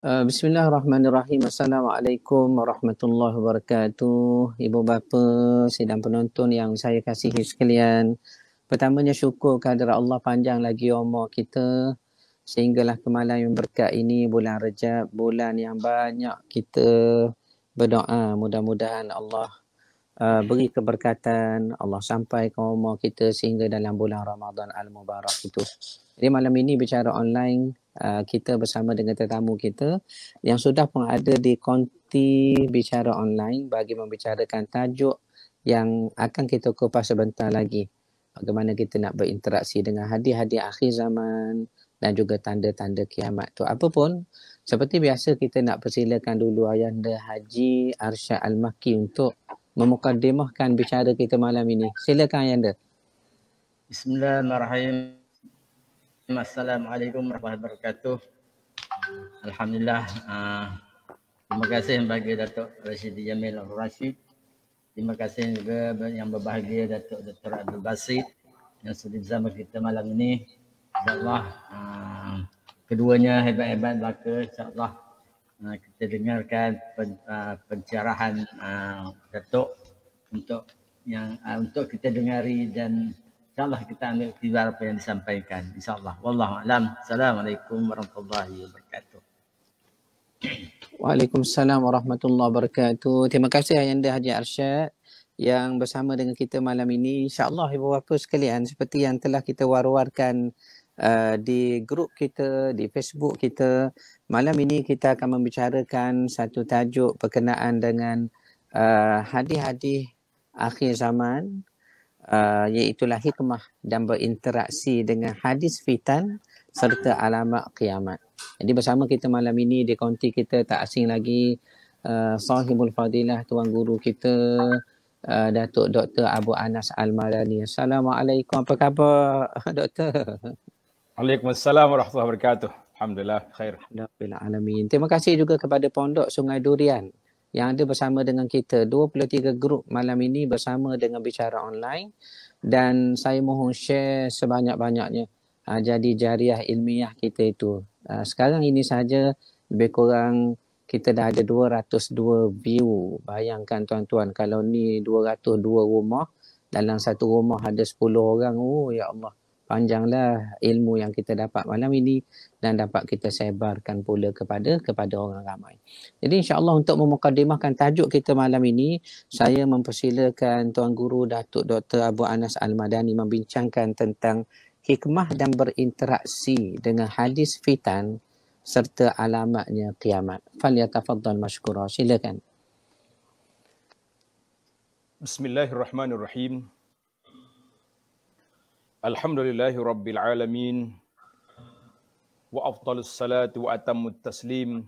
Eh, bismillahirrahmanirrahim. Assalamualaikum warahmatullahi wabarakatuh. Ibu bapa, sidang penonton yang saya kasihi sekalian. Pertamanya syukur kehadirat Allah panjang lagi umur kita sehinggalah ke yang berkat ini bulan Rejab, bulan yang banyak kita berdoa. Mudah-mudahan Allah uh, beri keberkatan, Allah sampaikan umur kita sehingga dalam bulan Ramadan Al-Mubarak itu. Jadi malam ini bicara online uh, kita bersama dengan tetamu kita yang sudah pun ada di konti bicara online bagi membicarakan tajuk yang akan kita kupas sebentar lagi. Bagaimana kita nak berinteraksi dengan hadis-hadis akhir zaman dan juga tanda-tanda kiamat tu. Apapun, seperti biasa kita nak persilakan dulu ayah Ayanda Haji Arsyad Al-Makki untuk memukadimahkan bicara kita malam ini. Silakan ayah Ayanda. Bismillahirrahmanirrahim. Assalamualaikum warahmatullahi wabarakatuh. Alhamdulillah. Ah, terima kasih bagi Datuk Rashid Jamil Rashid. Terima kasih juga yang berbahagia Datuk Dr. Abdul Basit yang sudah bersama kita malam ini. InsyaAllah uh, keduanya hebat-hebat belaka. InsyaAllah uh, kita dengarkan pen, pencerahan Datuk untuk yang untuk kita dengari dan insyaallah kita ambil tiga apa yang disampaikan insyaallah wallahu alam assalamualaikum warahmatullahi wabarakatuh Waalaikumsalam warahmatullahi wabarakatuh. Terima kasih Ayanda Haji Arsyad yang bersama dengan kita malam ini. InsyaAllah ibu bapa sekalian seperti yang telah kita war-warkan uh, di grup kita, di Facebook kita. Malam ini kita akan membicarakan satu tajuk berkenaan dengan uh, hadis-hadis akhir zaman uh, iaitu hikmah dan berinteraksi dengan hadis fitan serta alamat kiamat. Jadi bersama kita malam ini di konti kita tak asing lagi uh, sahibul fadilah tuan guru kita uh, Datuk Dr. Abu Anas Al-Malani. Assalamualaikum. Apa khabar doktor? Waalaikumsalam warahmatullahi wabarakatuh. Alhamdulillah khair. Alhamdulillah alamin. Terima kasih juga kepada Pondok Sungai Durian yang ada bersama dengan kita 23 grup malam ini bersama dengan bicara online dan saya mohon share sebanyak-banyaknya uh, jadi jariah ilmiah kita itu uh, sekarang ini saja lebih kurang kita dah ada 202 view bayangkan tuan-tuan kalau ni 202 rumah dalam satu rumah ada 10 orang oh ya Allah panjanglah ilmu yang kita dapat malam ini dan dapat kita sebarkan pula kepada kepada orang ramai. Jadi insya-Allah untuk memukadimahkan tajuk kita malam ini, saya mempersilakan tuan guru Datuk Dr Abu Anas Al-Madani membincangkan tentang hikmah dan berinteraksi dengan hadis fitan serta alamatnya kiamat. Falyatafaddal mashkura. Silakan. Bismillahirrahmanirrahim. الحمد لله رب العالمين وأفضل الصلاة وأتم التسليم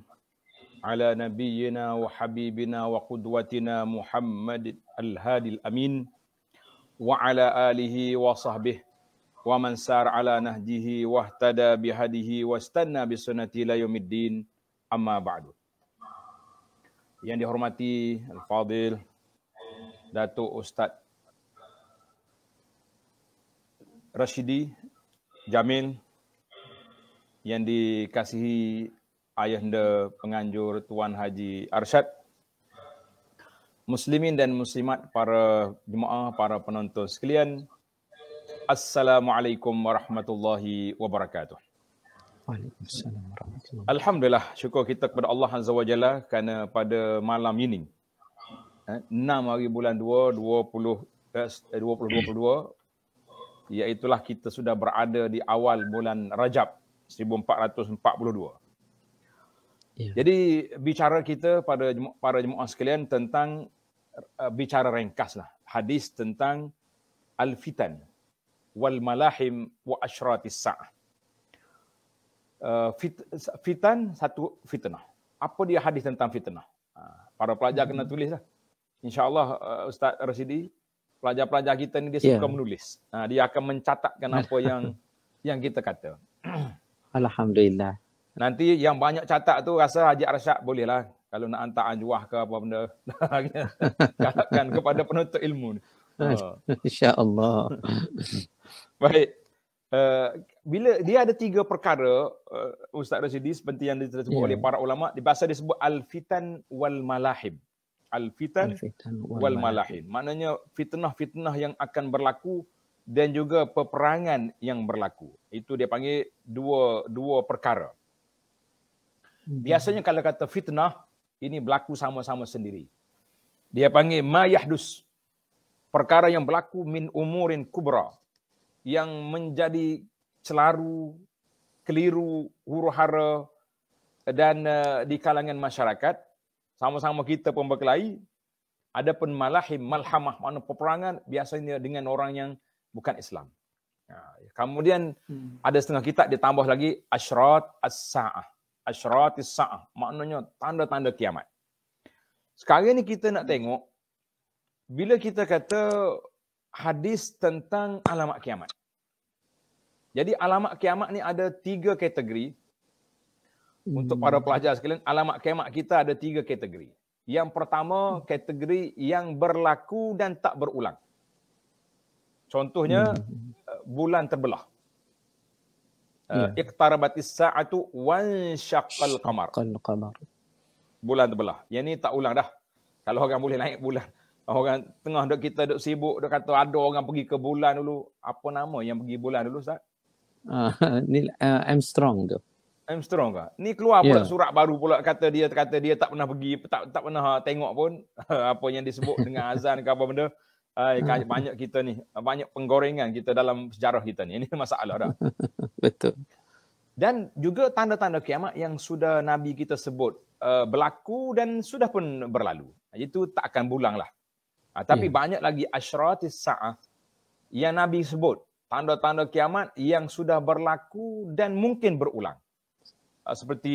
على نبينا وحبيبنا وقدوتنا محمد الهادي الأمين وعلى آله وصحبه ومن سار على نهجه واهتدى بهديه واستنى بسنته إلى يوم الدين أما بعد yang dihormati Al-Fadhil Datuk Ustaz Rashidi, Jamil yang dikasihi ayahanda penganjur Tuan Haji Arshad, Muslimin dan muslimat para jemaah, para penonton sekalian. Assalamualaikum warahmatullahi wabarakatuh. warahmatullahi wabarakatuh. Alhamdulillah, syukur kita kepada Allah Azza wa Jalla kerana pada malam ini, 6 eh, hari bulan 2, 20, 2022, iaitulah kita sudah berada di awal bulan Rajab 1442. Ya. Jadi bicara kita pada para jemaah sekalian tentang uh, bicara ringkaslah hadis tentang al-fitan wal malahim wa asyratis sa'ah. Uh, fit, fitan satu fitnah. Apa dia hadis tentang fitnah? Uh, para pelajar hmm. kena tulislah. Insya-Allah uh, Ustaz Rasidi pelajar-pelajar kita ni dia ya. suka yeah. menulis. Ha, dia akan mencatatkan apa yang yang kita kata. Alhamdulillah. Nanti yang banyak catat tu rasa Haji Arsyad bolehlah kalau nak hantar anjuah ke apa benda. Katakan kepada penuntut ilmu ni. Uh. InsyaAllah. Baik. Uh, bila dia ada tiga perkara uh, Ustaz Rasidi seperti yang disebut yeah. oleh para ulama di bahasa disebut al-fitan wal malahib al-fitan wal malahin. Maknanya fitnah-fitnah yang akan berlaku dan juga peperangan yang berlaku. Itu dia panggil dua dua perkara. Hmm. Biasanya kalau kata fitnah ini berlaku sama-sama sendiri. Dia panggil mayahdus. Perkara yang berlaku min umurin kubra yang menjadi celaru, keliru, huru-hara dan uh, di kalangan masyarakat sama-sama kita pun berkelahi. Ada pun malahim, malhamah, mana peperangan biasanya dengan orang yang bukan Islam. Ya, kemudian hmm. ada setengah kitab ditambah lagi asyrat as-sa'ah. Asyrat as-sa'ah. Maknanya tanda-tanda kiamat. Sekarang ni kita nak tengok bila kita kata hadis tentang alamat kiamat. Jadi alamat kiamat ni ada tiga kategori. Hmm. Untuk para pelajar sekalian, alamat kemak kita ada tiga kategori. Yang pertama, kategori yang berlaku dan tak berulang. Contohnya, hmm. Eh, bulan terbelah. Eh, yeah. Iqtarabatis sa'atu wan syaqal qamar. Bulan terbelah. Yang ni tak ulang dah. Kalau orang boleh naik bulan. Orang tengah duk kita duk sibuk, duk kata ada orang pergi ke bulan dulu. Apa nama yang pergi bulan dulu, Ustaz? Uh, Neil uh, Armstrong tu. Armstrong ke? Ni keluar pula yeah. surat baru pula kata dia kata dia tak pernah pergi tak tak pernah ah, tengok pun apa yang disebut dengan azan ke apa benda. Hmm. Ay, banyak kita ni banyak penggorengan kita dalam sejarah kita ni. Ini masalah dah. Betul. Dan juga tanda-tanda kiamat yang sudah nabi kita sebut uh, berlaku dan sudah pun berlalu. Itu tak akan bulang lah. Uh, tapi yeah. banyak lagi asyratis saah yang nabi sebut tanda-tanda kiamat yang sudah berlaku dan mungkin berulang. Ah, seperti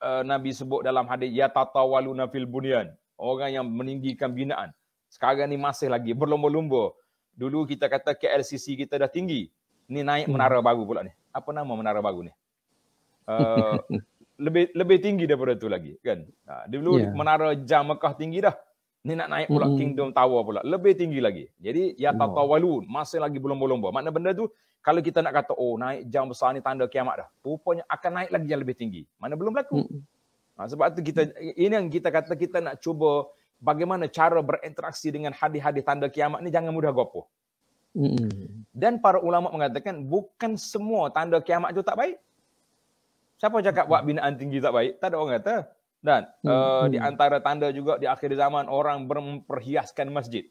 uh, Nabi sebut dalam hadis ya tatawaluna fil bunyan orang yang meninggikan binaan sekarang ni masih lagi berlumba-lumba dulu kita kata KLCC kita dah tinggi ni naik hmm. menara hmm. baru pula ni apa nama menara baru ni uh, lebih lebih tinggi daripada tu lagi kan uh, dulu yeah. menara jam Mekah tinggi dah ni nak naik pula hmm. kingdom tower pula lebih tinggi lagi jadi ya, ya. tatawalun masih lagi berlumba-lumba makna benda tu kalau kita nak kata oh naik jam besar ni tanda kiamat dah rupanya akan naik lagi yang lebih tinggi mana belum berlaku hmm. nah, ha, sebab tu kita ini yang kita kata kita nak cuba bagaimana cara berinteraksi dengan hadis-hadis tanda kiamat ni jangan mudah gopoh hmm. dan para ulama mengatakan bukan semua tanda kiamat tu tak baik siapa cakap buat binaan tinggi tak baik tak ada orang kata dan hmm. uh, di antara tanda juga di akhir zaman orang memperhiaskan masjid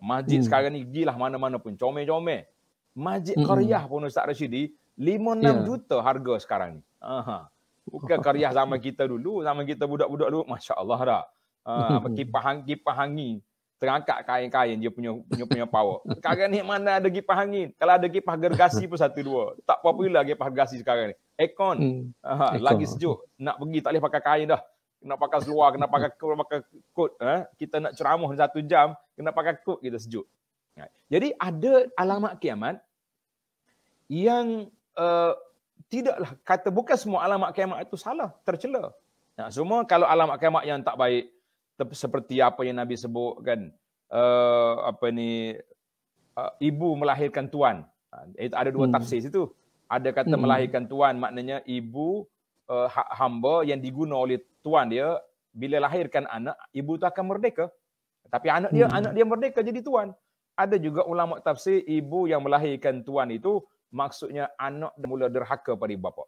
masjid hmm. sekarang ni gilah mana-mana pun comel-comel Masjid hmm. Karyah pun Ustaz Rashidi 5-6 yeah. juta harga sekarang ni. Aha. Bukan karyah zaman kita dulu, zaman kita budak-budak dulu. Masya Allah dah. Ha, ah, kipah, kipah hangin. Terangkat kain-kain dia punya punya, punya power. Sekarang ni mana ada kipah hangin. Kalau ada kipah gergasi pun satu dua. Tak popular kipah gergasi sekarang ni. Aircon. Ha, lagi sejuk. Nak pergi tak boleh pakai kain dah. Kena pakai seluar, kena pakai kot. Pakai kot. Eh. kita nak ceramah satu jam, kena pakai kot kita sejuk. Jadi ada alamat kiamat yang uh, tidaklah kata bukan semua alamat kiamat itu salah, tercela. Nah, semua kalau alamat kiamat yang tak baik seperti apa yang Nabi sebut kan uh, eh, apa ni uh, ibu melahirkan tuan. Itu ada dua hmm. tafsir situ. Ada kata hmm. melahirkan tuan maknanya ibu uh, hamba yang diguna oleh tuan dia bila lahirkan anak ibu tu akan merdeka. Tapi anak dia hmm. anak dia merdeka jadi tuan ada juga ulama tafsir ibu yang melahirkan tuan itu maksudnya anak dah mula derhaka pada ibu bapa.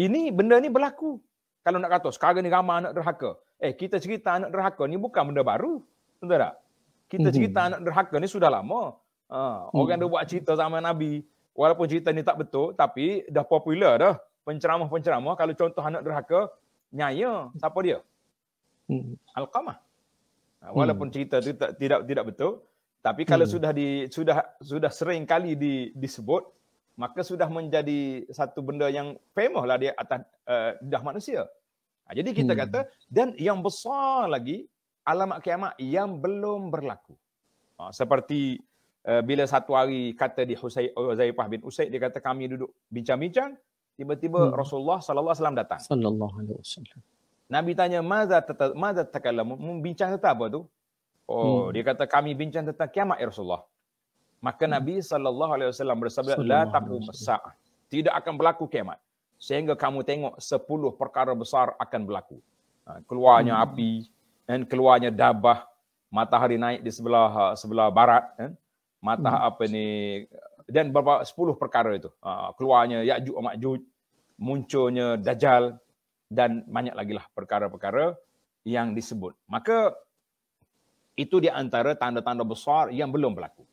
Ini benda ni berlaku. Kalau nak kata sekarang ni ramai anak derhaka. Eh kita cerita anak derhaka ni bukan benda baru. Tentu tak? Kita mhm. cerita mm-hmm. anak derhaka ni sudah lama. Ha, mm-hmm. dah buat cerita zaman Nabi. Walaupun cerita ni tak betul tapi dah popular dah. Penceramah-penceramah kalau contoh anak derhaka nyaya siapa dia? Mm-hmm. Alqamah. Ha, walaupun mhm. cerita itu tidak tidak betul, tapi kalau hmm. sudah di sudah sudah sering kali di, disebut, maka sudah menjadi satu benda yang famous lah di atas lidah eh, uh, manusia. Nah, ha, jadi kita hmm. kata dan yang besar lagi alamat kiamat yang belum berlaku. Uh, seperti uh, bila satu hari kata di Husayfah bin Usaid dia kata kami duduk bincang-bincang, tiba-tiba hmm. Rasulullah sallallahu alaihi wasallam datang. Sallallahu alaihi wasallam. Nabi tanya, "Maza tata maza Membincang tentang apa tu?" Oh, hmm. dia kata kami bincang tentang kiamat ya Rasulullah. Maka hmm. Nabi sallallahu alaihi wasallam bersabda la taqum sa'ah. Tidak akan berlaku kiamat sehingga kamu tengok 10 perkara besar akan berlaku. Ha, keluarnya hmm. api dan keluarnya dabah, matahari naik di sebelah ha, sebelah barat, kan? Ha. Mata hmm. apa ni dan berapa 10 perkara itu. keluarnya Ya'juj dan Ma'juj, munculnya Dajjal dan banyak lagi lah perkara-perkara yang disebut. Maka itu di antara tanda-tanda besar yang belum berlaku.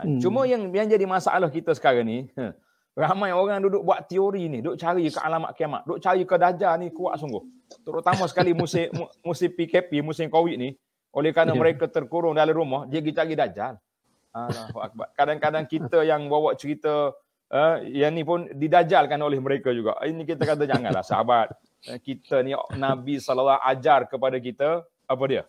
Ha, hmm. Cuma yang yang jadi masalah kita sekarang ni, ha, ramai orang duduk buat teori ni, duduk cari ke alamat kiamat, duduk cari ke dajjal ni kuat sungguh. Terutama sekali musim musim PKP, musim Covid ni, oleh kerana yeah. mereka terkurung dalam rumah, dia pergi cari dajjal. Allahuakbar. Kadang-kadang kita yang bawa cerita uh, yang ni pun didajalkan oleh mereka juga. Ini kita kata janganlah sahabat. Kita ni Nabi saw ajar kepada kita apa dia?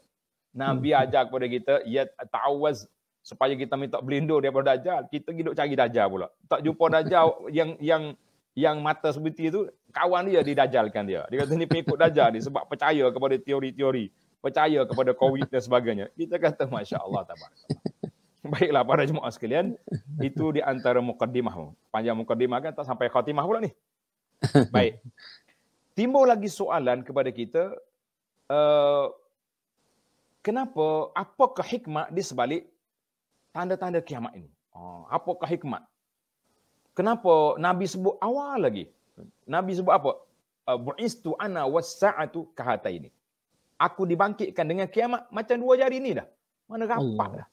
Nabi hmm. ajar kepada kita ya ta'awaz supaya kita minta berlindung daripada dajjal. Kita hidup cari dajjal pula. Tak jumpa dajal yang yang yang mata seperti itu kawan dia didajalkan dia. Dia kata ni pengikut dajal, ni sebab percaya kepada teori-teori, percaya kepada covid dan sebagainya. Kita kata masya-Allah tabarakallah. Baiklah para jemaah sekalian, itu di antara mukadimah. Panjang mukadimah kan tak sampai khatimah pula ni. Baik. Timbul lagi soalan kepada kita uh, kenapa Apa ke hikmah di sebalik tanda-tanda kiamat ini oh, ha, ke hikmah? kenapa nabi sebut awal lagi nabi sebut apa uh, buistu ana wasaatu kahata ini aku dibangkitkan dengan kiamat macam dua jari ni dah mana rapat dah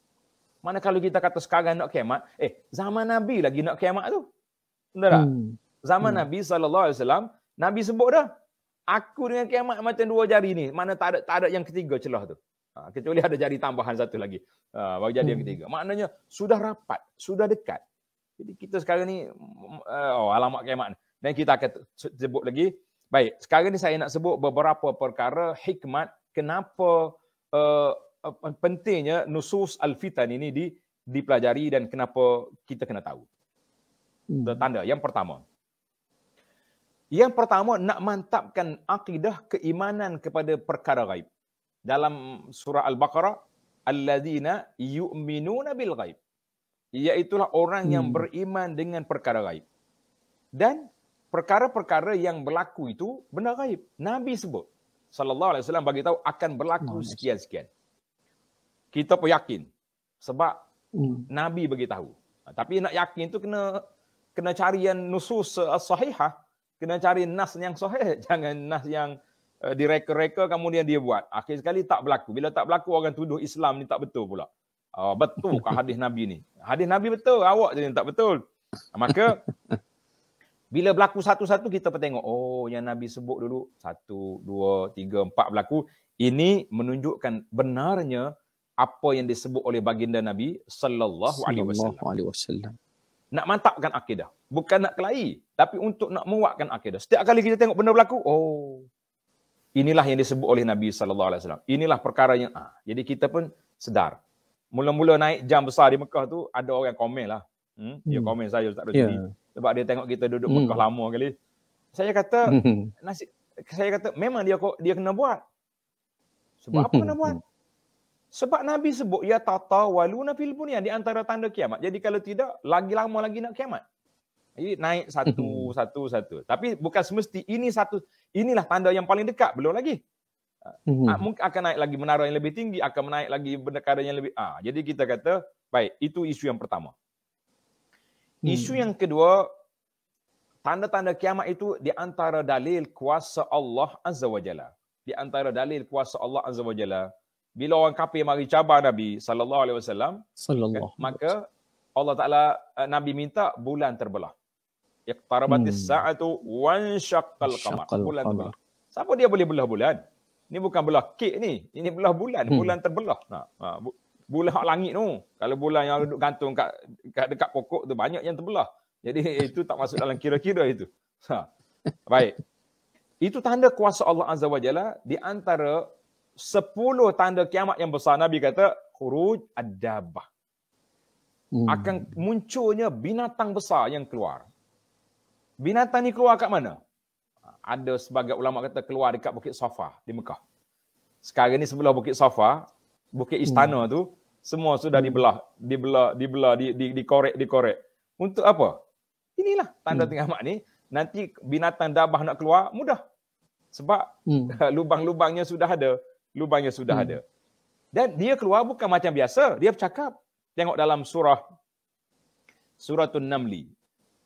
mana kalau kita kata sekarang nak kiamat eh zaman nabi lagi nak kiamat tu benar tak hmm. zaman hmm. nabi sallallahu alaihi wasallam nabi sebut dah aku dengan kiamat macam dua jari ni mana tak ada tak ada yang ketiga celah tu Ha, kecuali ada jadi tambahan satu lagi uh, ha, bagi jari yang hmm. ketiga. Maknanya sudah rapat, sudah dekat. Jadi kita sekarang ni uh, oh alamat kiamat. Dan kita akan sebut lagi. Baik, sekarang ni saya nak sebut beberapa perkara hikmat kenapa uh, pentingnya nusus al-fitan ini di dipelajari dan kenapa kita kena tahu. Hmm. Tanda yang pertama. Yang pertama nak mantapkan akidah keimanan kepada perkara gaib dalam surah Al-Baqarah alladzina yu'minuna bil ghaib iaitulah orang hmm. yang beriman dengan perkara ghaib dan perkara-perkara yang berlaku itu benda ghaib nabi sebut sallallahu alaihi wasallam bagi tahu akan berlaku sekian-sekian kita pun yakin sebab hmm. nabi bagi tahu ha, tapi nak yakin tu kena kena cari yang nusus eh, sahihah kena cari nas yang sahih jangan nas yang Eh, direka-reka kemudian dia buat. Akhir sekali tak berlaku. Bila tak berlaku orang tuduh Islam ni tak betul pula. Uh, betul ke hadis Nabi ni? Hadis Nabi betul, awak je tak betul. Maka bila berlaku satu-satu kita tengok oh yang Nabi sebut dulu satu, dua, tiga, empat berlaku. Ini menunjukkan benarnya apa yang disebut oleh baginda Nabi sallallahu alaihi wasallam. Nak mantapkan akidah, bukan nak kelahi, tapi untuk nak menguatkan akidah. Setiap kali kita tengok benda berlaku, oh Inilah yang disebut oleh Nabi sallallahu alaihi wasallam. Inilah perkara yang ah. jadi kita pun sedar. Mula-mula naik jam besar di Mekah tu ada orang komen lah. Hmm? Dia hmm. komen saya tak ada yeah. Sebab dia tengok kita duduk hmm. Mekah lama kali. Saya kata nasi saya kata memang dia dia kena buat. Sebab apa hmm, nak hmm, buat? Sebab Nabi sebut ya tata waluna fil bunyan di antara tanda kiamat. Jadi kalau tidak lagi lama lagi nak kiamat. Jadi naik satu, hmm. satu, satu. Tapi bukan semesti ini satu, inilah tanda yang paling dekat, belum lagi. Uh, mungkin akan naik lagi menara yang lebih tinggi, akan naik lagi benda yang lebih. Ah, jadi kita kata, baik, itu isu yang pertama. Hmm. Isu yang kedua, tanda-tanda kiamat itu di antara dalil kuasa Allah Azza wa Jalla. Di antara dalil kuasa Allah Azza wa Jalla, bila orang kafir mari cabar Nabi sallallahu alaihi wasallam, kan, maka Allah Taala eh, Nabi minta bulan terbelah iqtarabat hmm. as-sa'atu wanshaqal qamar. Bulan terbelah. Siapa dia boleh belah bulan? Ini bukan belah kek ni. Ini belah bulan. Hmm. Bulan terbelah. Nah, ha. ha bulan langit tu. Kalau bulan yang duduk gantung kat, kat dekat pokok tu banyak yang terbelah. Jadi itu tak masuk dalam kira-kira itu. Ha. Baik. Itu tanda kuasa Allah Azza wa Jalla di antara sepuluh tanda kiamat yang besar Nabi kata khuruj ad-dabbah. Hmm. Akan munculnya binatang besar yang keluar. Binatang ni keluar kat mana? Ada sebagai ulama kata keluar dekat Bukit Safa di Mekah. Sekarang ni sebelah Bukit Safa, Bukit Istana hmm. tu semua sudah hmm. dibelah, dibelah, dibelah, di, di, dikorek, dikorek. Untuk apa? Inilah tanda hmm. tengah mak ni. Nanti binatang dabah nak keluar, mudah. Sebab hmm. lubang-lubangnya sudah ada. Lubangnya sudah hmm. ada. Dan dia keluar bukan macam biasa. Dia bercakap. Tengok dalam surah. Surah Namli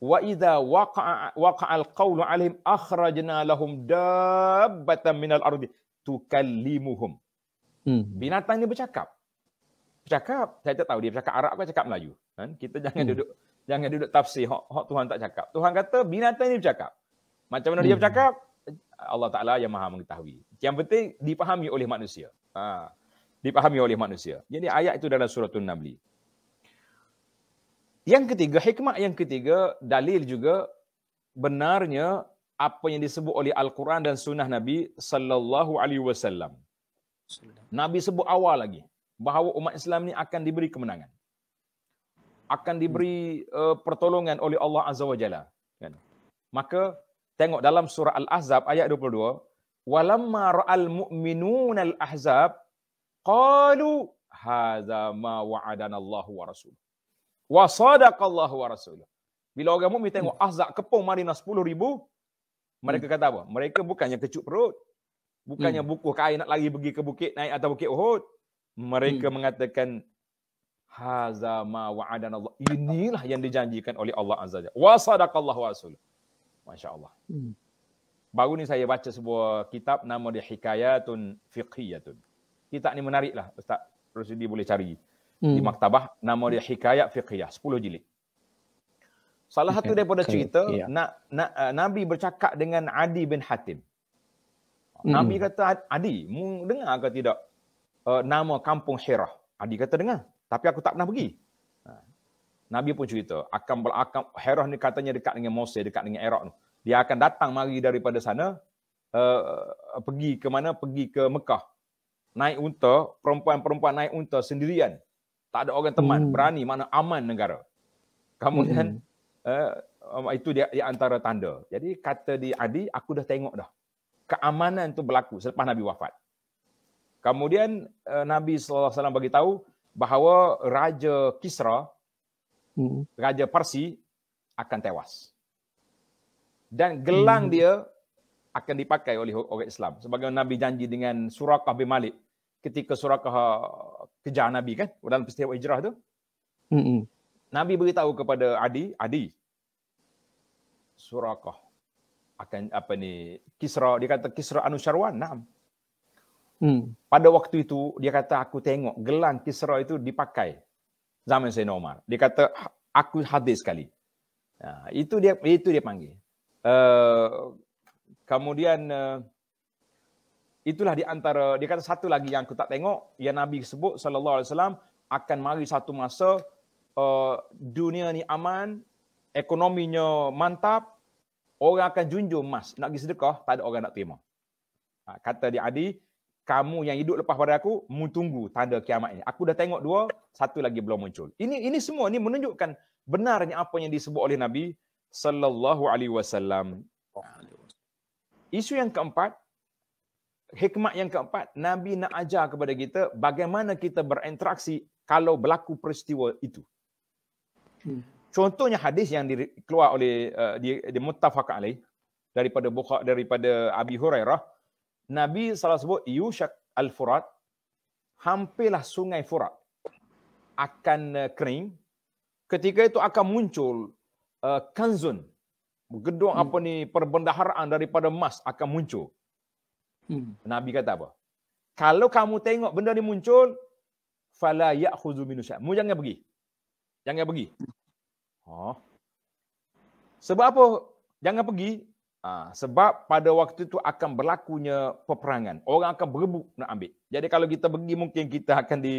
wa idza waqa'a waqa'a al-qawlu 'alaihim akhrajna lahum dabbatan minal ardi tukallimuhum hmm. binatang ni bercakap bercakap saya tak tahu dia bercakap Arab ke cakap Melayu kan kita jangan hmm. duduk jangan duduk tafsir hok hok Tuhan tak cakap Tuhan kata binatang ni bercakap macam mana hmm. dia bercakap Allah Taala yang Maha mengetahui yang penting dipahami oleh manusia ha dipahami oleh manusia jadi ayat itu dalam surah An-Naml yang ketiga, hikmah yang ketiga, dalil juga benarnya apa yang disebut oleh Al-Quran dan Sunnah Nabi Sallallahu Alaihi Wasallam. Nabi sebut awal lagi bahawa umat Islam ini akan diberi kemenangan. Akan diberi uh, pertolongan oleh Allah Azza wa Jalla. Kan? Maka tengok dalam surah Al-Ahzab ayat 22. Walamma ra'al mu'minun al-ahzab qalu hadha ma wa'adana Allah wa Rasul wa sadaqallahu wa rasuluh. Bila orang mukmin tengok hmm. azab kepung marina 10 ribu, mereka hmm. kata apa? Mereka bukannya kecut perut. Bukannya hmm. buku kain nak lari pergi ke bukit naik atau bukit Uhud. Mereka hmm. mengatakan haza wa adan Allah. Inilah yang dijanjikan oleh Allah Azza wa Jalla. Wa sadaqallahu wa rasul. Masya-Allah. Hmm. Baru ni saya baca sebuah kitab nama dia Hikayatun Fiqhiyatun. Kitab ni menariklah Ustaz Rosidi boleh cari hmm. di maktabah nama dia hikayat fiqhiyah 10 jilid salah satu daripada cerita hmm. nak, nak uh, nabi bercakap dengan adi bin hatim nabi hmm. kata adi mu dengar ke tidak uh, nama kampung hirah adi kata dengar tapi aku tak pernah pergi ha. Nabi pun cerita, akan berakam Herah ni katanya dekat dengan Mose, dekat dengan Iraq tu. Dia akan datang mari daripada sana, uh, pergi ke mana? Pergi ke Mekah. Naik unta, perempuan-perempuan naik unta sendirian tak ada orang teman hmm. berani mana aman negara kemudian hmm. uh, itu dia di antara tanda jadi kata di adi aku dah tengok dah keamanan itu berlaku selepas nabi wafat kemudian uh, nabi sallallahu alaihi wasallam bagi tahu bahawa raja kisra hmm. raja parsi akan tewas dan gelang hmm. dia akan dipakai oleh orang Islam sebagai nabi janji dengan surakah bin malik ketika surakah kejar Nabi kan oh, dalam peristiwa hijrah tu. Hmm. Nabi beritahu kepada Adi, Adi. Surakah akan apa ni Kisra dia kata Kisra Anusyarwan nam. Hmm. Pada waktu itu dia kata aku tengok gelang Kisra itu dipakai zaman Sayyidina Umar. Dia kata ha, aku hadis sekali. Ya, itu dia itu dia panggil. Uh, kemudian uh, itulah di antara dia kata satu lagi yang aku tak tengok yang nabi sebut sallallahu alaihi wasallam akan mari satu masa uh, dunia ni aman ekonominya mantap orang akan junjung emas nak pergi sedekah tak ada orang nak terima ha, kata dia adi kamu yang hidup lepas pada aku mu tunggu tanda kiamat ini aku dah tengok dua satu lagi belum muncul ini ini semua ni menunjukkan benarnya apa yang disebut oleh nabi sallallahu alaihi wasallam isu yang keempat hikmat yang keempat, Nabi nak ajar kepada kita bagaimana kita berinteraksi kalau berlaku peristiwa itu. Hmm. Contohnya hadis yang dikeluar oleh uh, di, di Muttafaq alaih daripada Bukhak, daripada Abi Hurairah, Nabi salah sebut Yushak al-Furat, hampirlah sungai Furat akan uh, kering. Ketika itu akan muncul uh, kanzun, gedung hmm. apa ni perbendaharaan daripada emas akan muncul. Hmm. Nabi kata apa? Kalau kamu tengok benda ni muncul, fala ya'khudhu minhu Mu jangan pergi. Jangan pergi. Ha. Oh. Sebab apa? Jangan pergi. Ha. sebab pada waktu itu akan berlakunya peperangan. Orang akan berebut nak ambil. Jadi kalau kita pergi mungkin kita akan di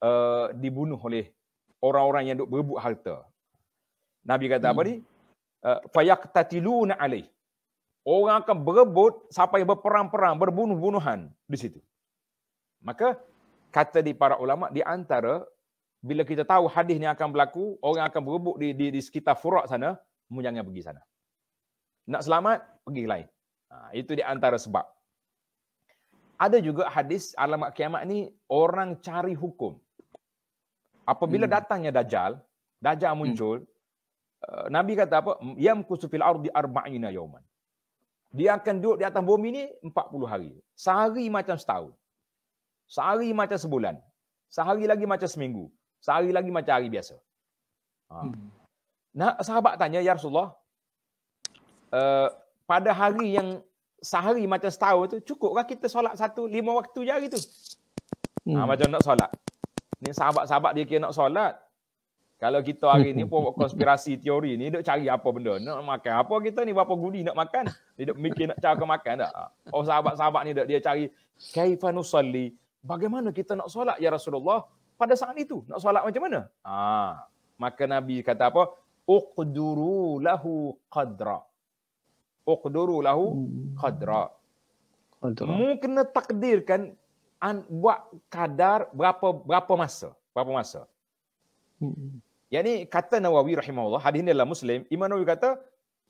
uh, dibunuh oleh orang-orang yang duk berebut harta. Nabi kata hmm. apa ni? Uh, fayaqtatiluna alaihi orang akan berebut sampai berperang-perang, berbunuh-bunuhan di situ. Maka kata di para ulama di antara bila kita tahu hadis ni akan berlaku, orang akan berebut di, di, di sekitar Furat sana, mu jangan pergi sana. Nak selamat, pergi lain. Ha, itu di antara sebab. Ada juga hadis alamat kiamat ni orang cari hukum. Apabila hmm. datangnya dajjal, dajjal hmm. muncul, hmm. Nabi kata apa? Yam kusufil ardi arba'ina yauman dia akan duduk di atas bumi ni 40 hari. Sehari macam setahun. Sehari macam sebulan. Sehari lagi macam seminggu. Sehari lagi macam hari biasa. Ha. Hmm. Nah, sahabat tanya, Ya Rasulullah, uh, pada hari yang sehari macam setahun tu, cukupkah kita solat satu, lima waktu je hari tu? Ha, hmm. Ha, macam nak solat. Ni sahabat-sahabat dia kira nak solat, kalau kita hari ni pun konspirasi teori ni, nak cari apa benda, nak makan apa kita ni, berapa guni nak makan. Dia mikir nak cara makan tak? Ah. Oh sahabat-sahabat ni duk dia cari, kaifa nusalli, bagaimana kita nak solat ya Rasulullah pada saat itu? Nak solat macam mana? Ah, maka Nabi kata apa? Uqduru lahu qadra. Uqduru lahu hmm. qadra. Hmm. kena takdirkan buat kadar berapa berapa masa. Berapa masa. Hmm. Yang ni kata Nawawi rahimahullah, hadis ni dalam Muslim, Imam Nawawi kata,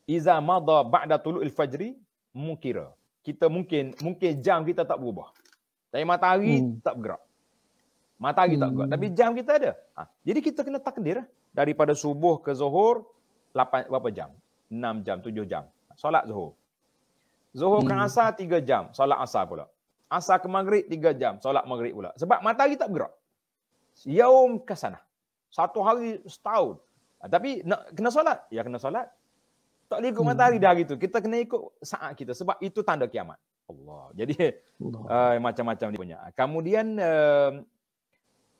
Iza madha ba'da tulu'il fajri, mungkira. Kita mungkin, mungkin jam kita tak berubah. Tapi matahari hmm. tak bergerak. Matahari hmm. tak bergerak. Tapi hmm. jam kita ada. Ha. Jadi kita kena takdir. Daripada subuh ke zuhur, lapan berapa jam? 6 jam, 7 jam. Solat zuhur. Zuhur hmm. ke asar 3 jam. Solat asar pula. Asar ke maghrib 3 jam. Solat maghrib pula. Sebab matahari tak bergerak. Yaum kasanah satu hari setahun. Ah, tapi nak kena solat, ya kena solat. Tak boleh ikut hmm. matahari dah hari tu. Kita kena ikut saat kita sebab itu tanda kiamat. Allah. Jadi Allah. Eh, macam-macam dia punya. Ah, kemudian uh,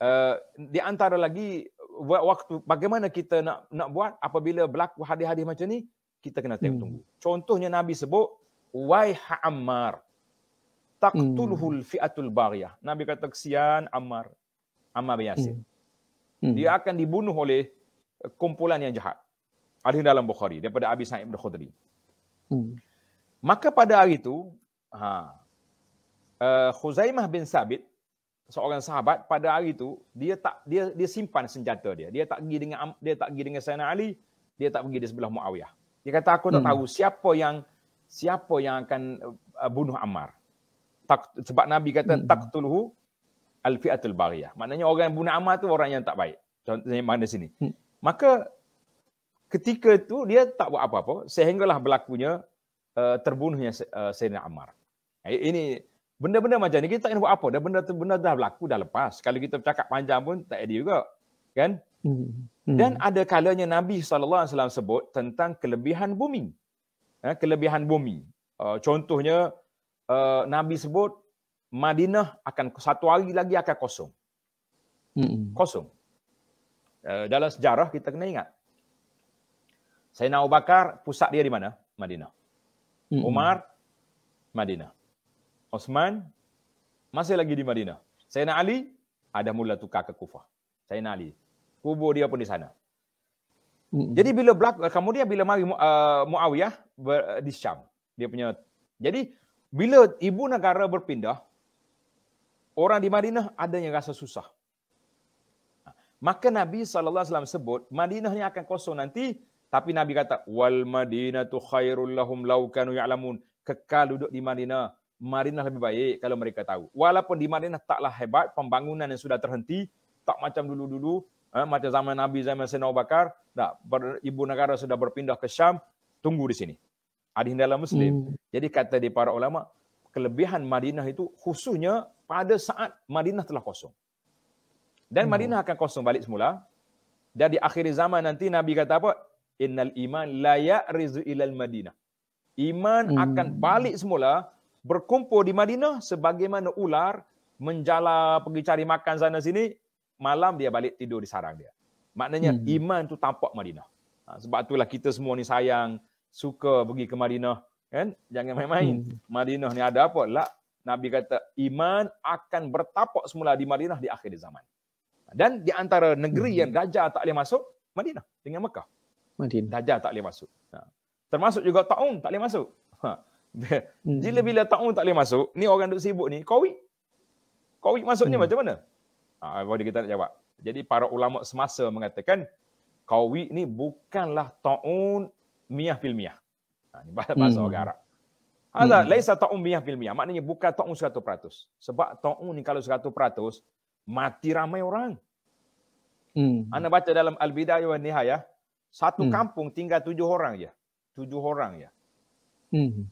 uh, di antara lagi waktu bagaimana kita nak nak buat apabila berlaku hadis-hadis macam ni, kita kena tengok hmm. tunggu. Contohnya Nabi sebut wai Ammar taqtuluhul hmm. fi'atul bariyah. Nabi kata kesian Ammar Ammar bin Yasir. Hmm hmm. dia akan dibunuh oleh eh, kumpulan yang jahat. Ada dalam Bukhari daripada Abi Sa'id bin Khudri. Hmm. Maka pada hari itu, ha, uh, Khuzaimah bin Sabit, seorang sahabat pada hari itu dia tak dia dia simpan senjata dia. Dia tak pergi dengan dia tak pergi dengan Sayyidina Ali, dia tak pergi di sebelah Muawiyah. Dia kata aku tak hmm. tahu siapa yang siapa yang akan uh, bunuh Ammar. Tak, sebab Nabi kata hmm. taktuluhu al-fi'atul baghiyah. Maknanya orang yang bunuh amal tu orang yang tak baik. Contohnya mana sini. Hmm. Maka ketika tu dia tak buat apa-apa sehinggalah berlakunya uh, terbunuhnya uh, Sayyidina Ammar. Eh, ini benda-benda macam ni kita tak nak buat apa. Dah benda tu benda dah berlaku dah lepas. Kalau kita bercakap panjang pun tak ada juga. Kan? Hmm. Hmm. Dan ada kalanya Nabi sallallahu alaihi wasallam sebut tentang kelebihan bumi. Ha, kelebihan bumi. Uh, contohnya uh, Nabi sebut Madinah akan satu hari lagi akan kosong. Hmm. Kosong. Eh, dalam sejarah kita kena ingat. Sayyidina Abu Bakar pusat dia di mana? Madinah. Hmm. Umar Madinah. Osman masih lagi di Madinah. Saya Sayyidina Ali ada mula tukar ke Kufah. Saya Sayyidina Ali kubur dia pun di sana. Hmm. Jadi bila berlaku, kemudian bila mari uh, Muawiyah ber, uh, di Syam, dia punya. Jadi bila ibu negara berpindah orang di Madinah ada yang rasa susah. Maka Nabi saw sebut Madinah ni akan kosong nanti tapi Nabi kata wal madinatu khairul lahum law kanu ya'lamun kekal duduk di Madinah Madinah lebih baik kalau mereka tahu. Walaupun di Madinah taklah hebat pembangunan yang sudah terhenti tak macam dulu-dulu eh, macam zaman Nabi zaman Sayyidina Bakar dah ber, ibu negara sudah berpindah ke Syam tunggu di sini. Adi dalam Muslim. Hmm. Jadi kata di para ulama kelebihan Madinah itu khususnya pada saat Madinah telah kosong. Dan hmm. Madinah akan kosong balik semula. Dan di akhir zaman nanti Nabi kata apa? Innal iman layak ya'rizu ilal Madinah. Iman hmm. akan balik semula berkumpul di Madinah sebagaimana ular menjala pergi cari makan sana sini, malam dia balik tidur di sarang dia. Maknanya hmm. iman tu tampak Madinah. Ha, sebab itulah kita semua ni sayang, suka pergi ke Madinah, kan? Jangan main-main. Hmm. Madinah ni ada apa? Lah Nabi kata iman akan bertapak semula di Madinah di akhir zaman. Dan di antara negeri hmm. yang Dajjal tak boleh masuk, Madinah dengan Mekah. Madinah. Dajjal tak boleh masuk. Ha. Termasuk juga Ta'un tak boleh masuk. Ha. Hmm. Bila bila Ta'un tak boleh masuk, ni orang duk sibuk ni, Covid. Covid masuknya hmm. macam mana? Ah, ha, kita nak jawab. Jadi para ulama semasa mengatakan Covid ni bukanlah Ta'un miah fil Ha, ini bahasa hmm. orang Arab. Ala hmm. laisa ta'um miyah bil miyah. Maknanya bukan ta'um 100%. Sebab ta'um ni kalau 100% mati ramai orang. Hmm. Anda baca dalam Al-Bidayah wan Nihayah, satu hmm. kampung tinggal tujuh orang je. Tujuh orang je. Hmm.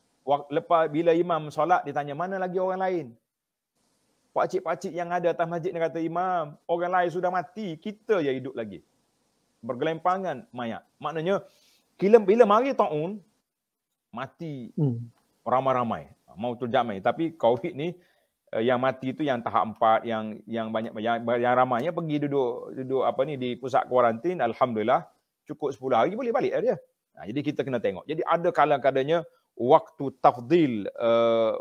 Lepas bila imam solat ditanya mana lagi orang lain? Pak cik yang ada atas masjid ni kata imam, orang lain sudah mati, kita je hidup lagi. Bergelempangan mayat. Maknanya bila bila mari ta'un mati. Hmm ramai-ramai mau tu jamai tapi covid ni uh, yang mati tu yang tahap empat yang yang banyak yang, yang ramainya pergi duduk duduk apa ni di pusat kuarantin alhamdulillah cukup 10 hari boleh balik dia. Nah, ha, jadi kita kena tengok. Jadi ada kadang-kadangnya waktu tafdil uh,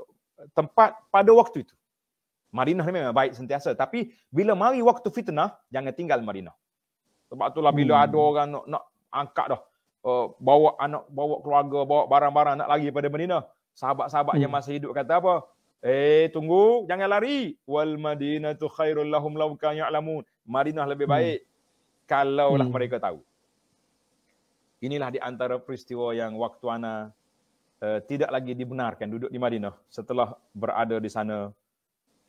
tempat pada waktu itu. Madinah ni memang baik sentiasa tapi bila mari waktu fitnah jangan tinggal Madinah. Sebab itulah bila hmm. ada orang nak, nak angkat dah uh, bawa anak bawa keluarga bawa barang-barang nak lari pada Madinah sahabat-sahabat hmm. yang masih hidup kata apa? Eh tunggu, jangan lari. Wal madinatu khairul lahum law kan ya'lamun. Madinah lebih hmm. baik hmm. kalaulah hmm. mereka tahu. Inilah di antara peristiwa yang waktu ana uh, tidak lagi dibenarkan duduk di Madinah setelah berada di sana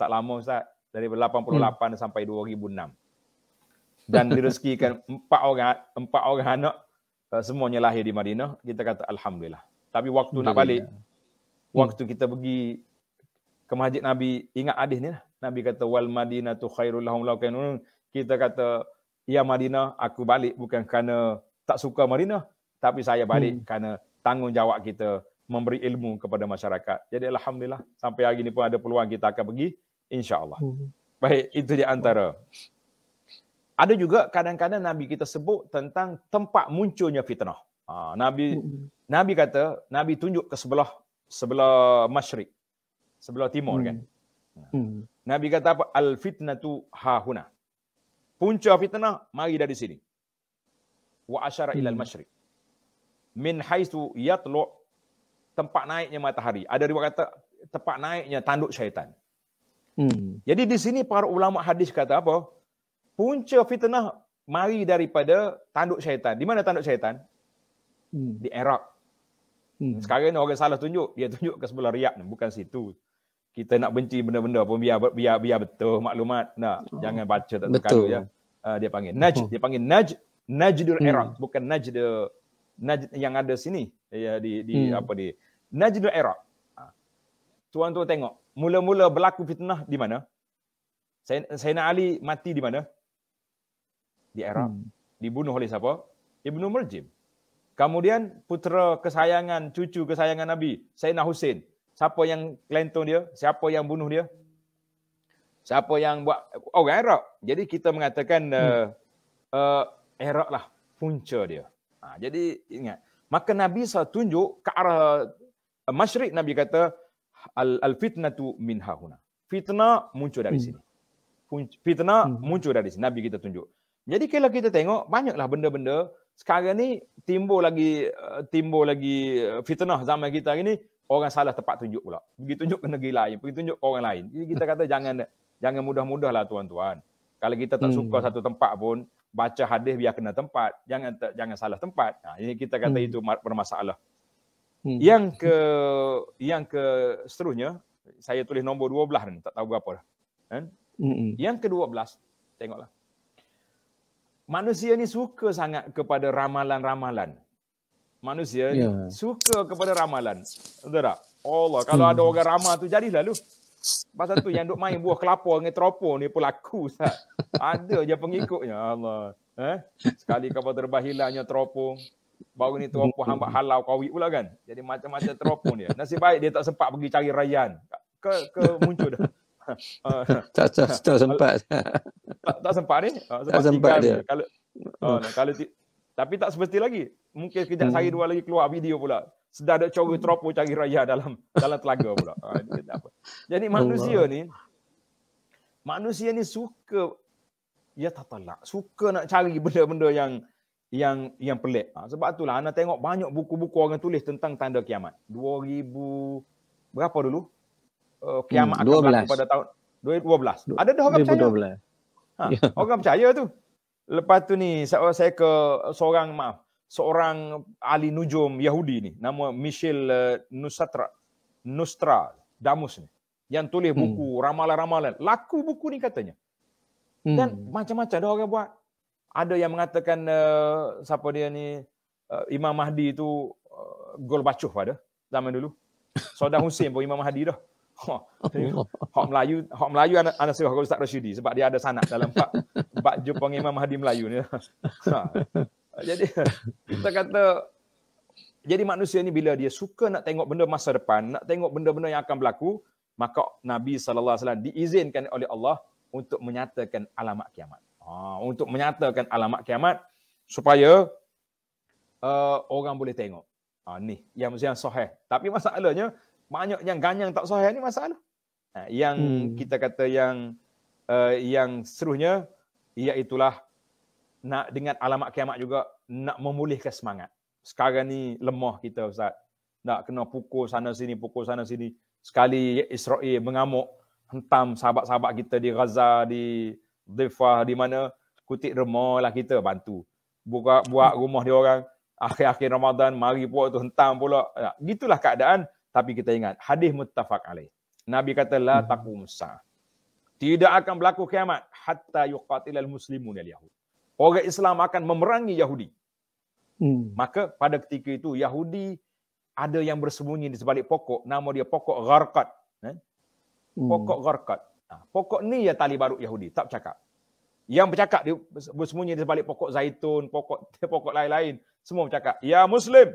tak lama Ustaz, dari 88 hmm. sampai 2006. Dan direzekikan empat orang empat orang anak uh, semuanya lahir di Madinah, kita kata alhamdulillah. Tapi waktu nak balik Hmm. waktu kita pergi ke masjid Nabi ingat hadis ni lah. Nabi kata wal madinatu khairul lahum law kanu kita kata ya Madinah aku balik bukan kerana tak suka Madinah tapi saya balik hmm. kerana tanggungjawab kita memberi ilmu kepada masyarakat. Jadi alhamdulillah sampai hari ini pun ada peluang kita akan pergi insya-Allah. Hmm. Baik itu di antara. Ada juga kadang-kadang Nabi kita sebut tentang tempat munculnya fitnah. Ha, Nabi hmm. Nabi kata, Nabi tunjuk ke sebelah sebelah masyrik sebelah timur hmm. kan hmm. nabi kata apa al fitnatu hahuna punca fitnah mari dari sini wa ashara ila al hmm. masyrik min haitsu yatlu tempat naiknya matahari ada riwayat kata tempat naiknya tanduk syaitan hmm. jadi di sini para ulama hadis kata apa punca fitnah mari daripada tanduk syaitan di mana tanduk syaitan hmm. di Iraq Hmm. Sekarang ni orang salah tunjuk, dia tunjuk ke sebelah riak ni, bukan situ. Kita nak benci benda-benda pun biar biar biar betul maklumat. Nah, oh. jangan baca tak sekali ya. Uh, dia panggil naj, hmm. dia panggil naj najdul hmm. iraq, bukan najd naj yang ada sini. Ya di di hmm. apa di najdul iraq. Ah. Tuan-tuan tengok, mula-mula berlaku fitnah di mana? Sayyidina Ali mati di mana? Di Arab. Hmm. Dibunuh oleh siapa? Ibnu Murjim. Kemudian putera kesayangan, cucu kesayangan Nabi, Sayyidina Hussein. Siapa yang kelentur dia? Siapa yang bunuh dia? Siapa yang buat orang oh, Arab? Jadi kita mengatakan hmm. uh, uh, lah punca dia. Ha, jadi ingat. Maka Nabi SAW tunjuk ke arah uh, eh, masyrik Nabi kata al-fitnatu min hahuna. Fitnah muncul dari hmm. sini. Fitnah hmm. muncul dari sini. Nabi kita tunjuk. Jadi kalau kita tengok banyaklah benda-benda sekarang ni timbul lagi eh, timbul lagi eh, fitnah zaman kita hari ni orang salah tempat tunjuk pula. Pergi tunjuk ke negeri lain, pergi tunjuk orang lain. Jadi kita kata jangan jangan mudah-mudahlah tuan-tuan. Kalau kita tak hmm. suka hmm. satu tempat pun baca hadis biar kena tempat, jangan jangan salah tempat. Nah, ha, ini kita kata hmm. itu bermasalah. Hmm. Yang ke yang ke seterusnya saya tulis nombor 12 ni tak tahu berapa dah. Kan? Hmm. Yang ke-12 tengoklah. Manusia ni suka sangat kepada ramalan-ramalan. Manusia yeah. ni ya. suka kepada ramalan. Betul tak? Allah, kalau hmm. ada orang ramah tu jadilah lu. Pasal tu yang duk main buah kelapa dengan teropong ni pun laku Ustaz. Ada je pengikutnya. Allah. Eh? Sekali kapal terbang hilangnya teropong. Baru ni teropong hamba halau kawit pula kan. Jadi macam-macam teropong dia. Nasib baik dia tak sempat pergi cari rayan. Ke, ke muncul dah. tak, tak, tak sempat. tak, tak sempat ni? tak ah, sempat dia. Kalau, ah, hmm. kalau tapi tak seperti lagi. Mungkin sekejap hmm. saya dua lagi keluar video pula. Sedar ada cara teropong hmm. cari raya dalam dalam telaga pula. Ah, Jadi manusia ni, manusia ni suka, ya tatalak telak, suka nak cari benda-benda yang yang yang pelik. sebab itulah anda tengok banyak buku-buku orang tulis tentang tanda kiamat. 2000 berapa dulu? uh, kiamat hmm, akan berlaku pada tahun 2012. 12. Ada dah orang 2012. percaya. Ha, ya. orang percaya tu. Lepas tu ni saya, saya ke seorang maaf, seorang ahli nujum Yahudi ni nama Michel eh, Nusatra Nustra Damus ni yang tulis hmm. buku ramalan-ramalan. Laku buku ni katanya. Hmm. Dan macam-macam ada orang buat. Ada yang mengatakan uh, siapa dia ni uh, Imam Mahdi tu uh, gol bacuh pada zaman dulu. Saudara Hussein pun Imam Mahdi dah. Ha, hak Melayu, hak Melayu anak anak kalau Ustaz Rashidi sebab dia ada sanak dalam Pak Pak jumpa Imam Mahdi Melayu ni. Ha. jadi kita kata jadi manusia ni bila dia suka nak tengok benda masa depan, nak tengok benda-benda yang akan berlaku, maka Nabi sallallahu alaihi wasallam diizinkan oleh Allah untuk menyatakan alamat kiamat. Ha, untuk menyatakan alamat kiamat supaya uh, orang boleh tengok. Ha, ni yang yang sahih. Tapi masalahnya banyak yang ganyang tak sahih ni masalah. Ha, yang hmm. kita kata yang uh, yang seterusnya iaitulah nak dengan alamat kiamat juga nak memulihkan semangat. Sekarang ni lemah kita Ustaz. Nak kena pukul sana sini, pukul sana sini. Sekali Israel mengamuk hentam sahabat-sahabat kita di Gaza, di Difah, di mana kutik remahlah kita bantu. Buka, buat rumah dia orang. Akhir-akhir Ramadan, mari pula tu hentam pula. Ya, gitulah keadaan. Tapi kita ingat hadis muttafaq alaih. Nabi kata la hmm. taqum sa. Tidak akan berlaku kiamat hatta yuqatil al muslimun al yahud. Orang Islam akan memerangi Yahudi. Hmm. Maka pada ketika itu Yahudi ada yang bersembunyi di sebalik pokok nama dia pokok gharqat. Eh? Hmm. Pokok gharqat. Ha, pokok ni ya tali baru Yahudi tak cakap. Yang bercakap dia bersembunyi di sebalik pokok zaitun, pokok pokok lain-lain semua bercakap. Ya Muslim,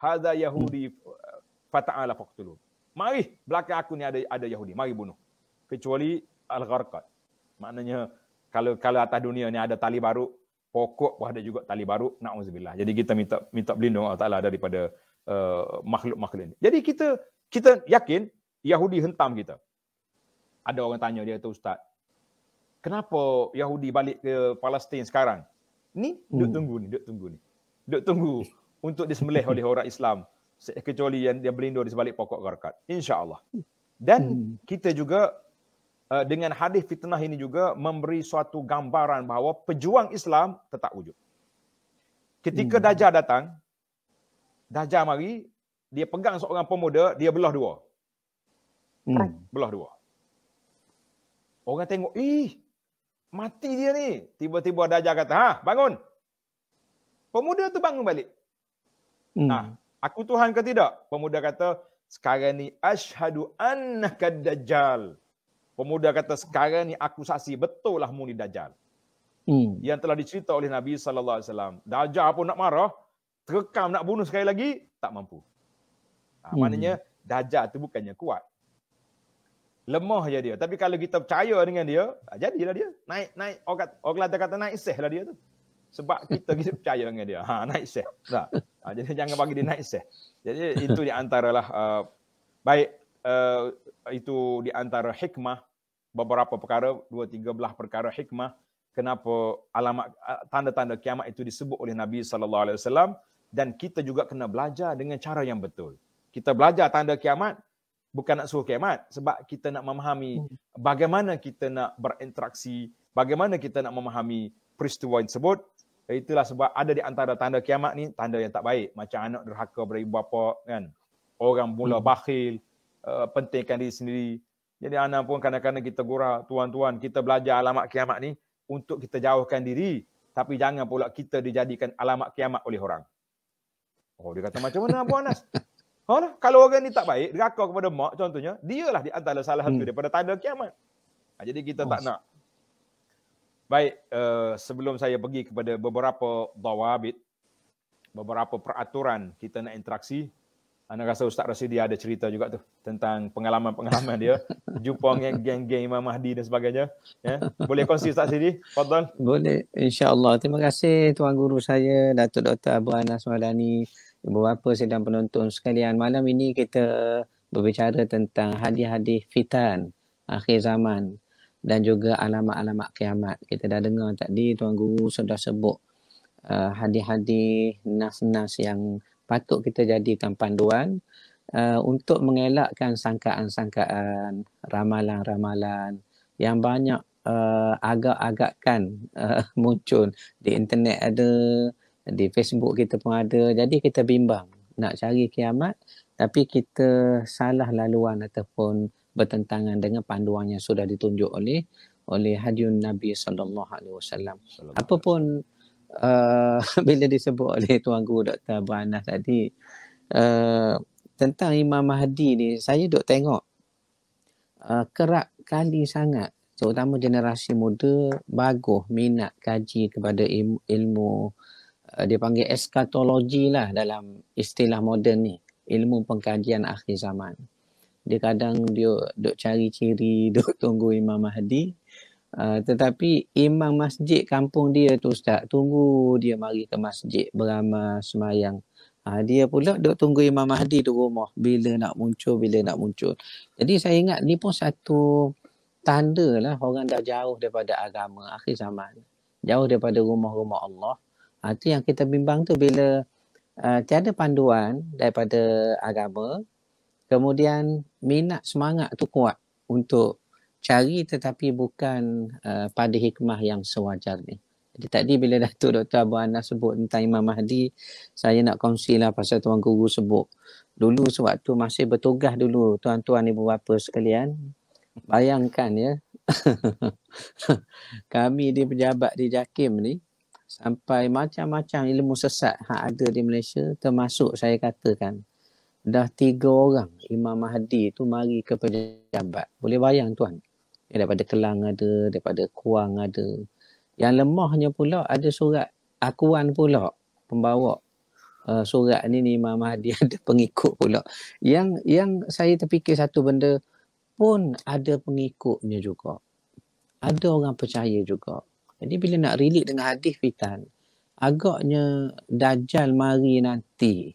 hadza Yahudi hmm fata'ala faqtulu. Mari belakang aku ni ada ada Yahudi, mari bunuh. Kecuali al-gharqat. Maknanya kalau kalau atas dunia ni ada tali baru, pokok pun ada juga tali baru, na'udzubillah. Jadi kita minta minta berlindung Allah Ta'ala daripada uh, makhluk-makhluk ini. Jadi kita kita yakin Yahudi hentam kita. Ada orang tanya dia tu ustaz. Kenapa Yahudi balik ke Palestin sekarang? Ni duduk hmm. tunggu ni, duduk tunggu ni. Duduk tunggu untuk disembelih oleh orang Islam kecuali yang dia berlindung di sebalik pokok garkat. InsyaAllah. Dan hmm. kita juga uh, dengan hadis fitnah ini juga memberi suatu gambaran bahawa pejuang Islam tetap wujud. Ketika hmm. Dajjal datang, Dajjal mari, dia pegang seorang pemuda, dia belah dua. Hmm. belah dua. Orang tengok, ih, mati dia ni. Tiba-tiba Dajjal kata, ha, bangun. Pemuda tu bangun balik. Hmm. Nah, Aku Tuhan ke tidak? Pemuda kata, sekarang ni asyhadu annaka dajjal. Pemuda kata, sekarang ni aku saksi betul lah mu ni dajjal. Hmm. Yang telah dicerita oleh Nabi Sallallahu Alaihi Wasallam. Dajjal pun nak marah, terekam nak bunuh sekali lagi, tak mampu. Ha, hmm. Maknanya, dajjal tu bukannya kuat. Lemah je dia. Tapi kalau kita percaya dengan dia, ha, jadilah dia. Naik, naik. Orang kata, orang kata naik seh lah dia tu sebab kita kita percaya dengan dia. Ha naik set. Tak. Ha, jadi jangan bagi dia naik set. Jadi itu di antaralah uh, baik uh, itu di antara hikmah beberapa perkara dua tiga belah perkara hikmah kenapa alamat uh, tanda-tanda kiamat itu disebut oleh Nabi sallallahu alaihi wasallam dan kita juga kena belajar dengan cara yang betul. Kita belajar tanda kiamat bukan nak suruh kiamat sebab kita nak memahami hmm. bagaimana kita nak berinteraksi, bagaimana kita nak memahami peristiwa yang tersebut Itulah sebab ada di antara tanda kiamat ni tanda yang tak baik. Macam anak derhaka pada ibu bapa kan. Orang mula hmm. bakhil, uh, pentingkan diri sendiri. Jadi anak pun kadang-kadang kita gurau, tuan-tuan kita belajar alamat kiamat ni untuk kita jauhkan diri. Tapi jangan pula kita dijadikan alamat kiamat oleh orang. Oh dia kata macam mana Abu Anas? Ha, kalau orang ni tak baik, derhaka kepada mak contohnya, dialah di antara salah satu hmm. daripada tanda kiamat. Jadi kita oh. tak nak Baik, uh, sebelum saya pergi kepada beberapa dawabit, beberapa peraturan kita nak interaksi, anda rasa Ustaz Rasidi ada cerita juga tu tentang pengalaman-pengalaman dia, jumpa geng-geng Imam Mahdi dan sebagainya. Yeah? Boleh kongsi Ustaz Rasidi? Fadal. Boleh, insyaAllah. Terima kasih Tuan Guru saya, Datuk Dr. Abu Anas Madani, beberapa sedang penonton sekalian. Malam ini kita berbicara tentang hadis-hadis fitan akhir zaman dan juga alamat-alamat kiamat. Kita dah dengar tadi Tuan Guru sudah sebut uh, hadis-hadis, nas-nas yang patut kita jadikan panduan uh, untuk mengelakkan sangkaan-sangkaan, ramalan-ramalan yang banyak uh, agak-agakkan uh, muncul di internet ada, di Facebook kita pun ada. Jadi kita bimbang nak cari kiamat tapi kita salah laluan ataupun bertentangan dengan panduan yang sudah ditunjuk oleh oleh hadiun Nabi sallallahu alaihi wasallam. Apapun uh, bila disebut oleh tuan guru Dr. Abanah tadi uh, tentang Imam Mahdi ni saya dok tengok uh, kerap kali sangat terutama generasi muda bagus minat kaji kepada ilmu, ilmu uh, dia panggil eskatologi lah dalam istilah moden ni ilmu pengkajian akhir zaman dia kadang dia duk cari ciri duk tunggu Imam Mahdi uh, tetapi imam masjid kampung dia tu ustaz tunggu dia mari ke masjid beramal semayang uh, dia pula duk tunggu Imam Mahdi tu rumah bila nak muncul bila nak muncul jadi saya ingat ni pun satu tanda lah orang dah jauh daripada agama akhir zaman jauh daripada rumah-rumah Allah itu ah, uh, yang kita bimbang tu bila uh, tiada panduan daripada agama kemudian minat semangat tu kuat untuk cari tetapi bukan uh, pada hikmah yang sewajarnya. Jadi tadi bila Datuk Dr. Abu Anna sebut tentang Imam Mahdi, saya nak kongsi lah pasal Tuan Guru sebut. Dulu sewaktu masih bertugas dulu tuan-tuan ibu bapa sekalian, bayangkan ya, kami di pejabat di JAKIM ni, sampai macam-macam ilmu sesat yang ada di Malaysia, termasuk saya katakan, dah tiga orang Imam Mahdi tu mari ke pejabat. Boleh bayang tuan? Ya, daripada Kelang ada, daripada Kuang ada. Yang lemahnya pula ada surat akuan pula pembawa uh, surat ni ni Imam Mahdi ada pengikut pula. Yang yang saya terfikir satu benda pun ada pengikutnya juga. Ada orang percaya juga. Jadi bila nak relate dengan hadis fitan, agaknya Dajjal mari nanti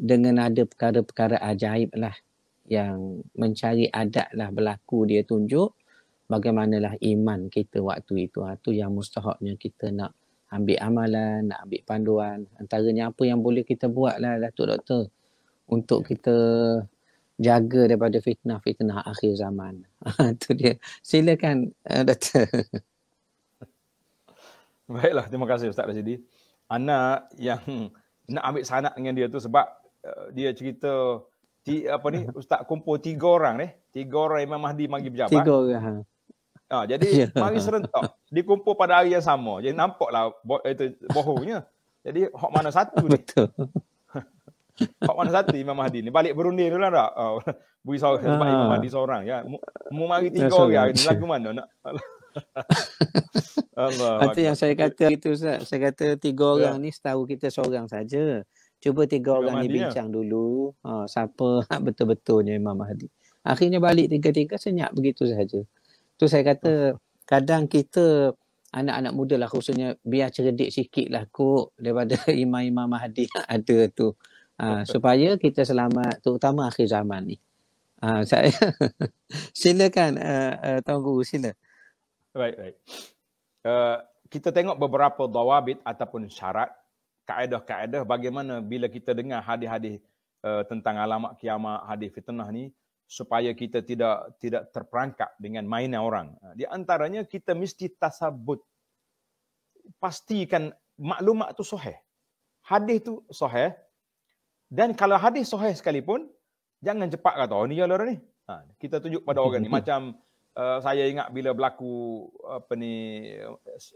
dengan ada perkara-perkara ajaib lah yang mencari adat lah berlaku dia tunjuk bagaimanalah iman kita waktu itu. Ha, yang mustahaknya kita nak ambil amalan, nak ambil panduan. Antaranya apa yang boleh kita buat lah Datuk Doktor untuk kita jaga daripada fitnah-fitnah akhir zaman. Itu ha, dia. Silakan uh, Doktor. Baiklah, terima kasih Ustaz Rasidi. Anak yang nak ambil sanak dengan dia tu sebab Eh, dia cerita ti, apa ni ustaz kumpul tiga orang ni eh. tiga orang Imam Mahdi mari berjabat tiga orang ah jadi ya. mari serentak dikumpul pada hari yang sama jadi nampaklah itu bohongnya jadi hok mana satu ni betul hok mana satu Imam Mahdi ni balik berunding lah, tak oh, bui sorang ah. Imam Mahdi seorang ya mu mari ya, tiga orang ni lagu mana nak Allah. Itu yang saya kata itu Saya kata tiga ya. orang ya. ni setahu kita seorang saja cuba tiga orang Mahdi ni lah. bincang ya. dulu ha, siapa ha, betul-betulnya Imam Mahdi akhirnya balik tiga-tiga senyap begitu saja tu saya kata hmm. kadang kita anak-anak muda lah khususnya biar cerdik sikit lah kok daripada Imam-Imam Mahdi ada tu ha, supaya kita selamat terutama akhir zaman ni ha, saya silakan uh, uh, Tuan Guru sila baik baik uh, kita tengok beberapa dawabit ataupun syarat kaedah-kaedah bagaimana bila kita dengar hadis-hadis uh, tentang alamat kiamat, hadis fitnah ni supaya kita tidak tidak terperangkap dengan mainan orang. Eh, di antaranya kita mesti tasabut. Pastikan maklumat tu sahih. Hadis tu sahih. Dan kalau hadis sahih sekalipun jangan cepat kata oh ni ya lor ni. Ha, kita tunjuk pada orang ni macam uh, saya ingat bila berlaku apa ni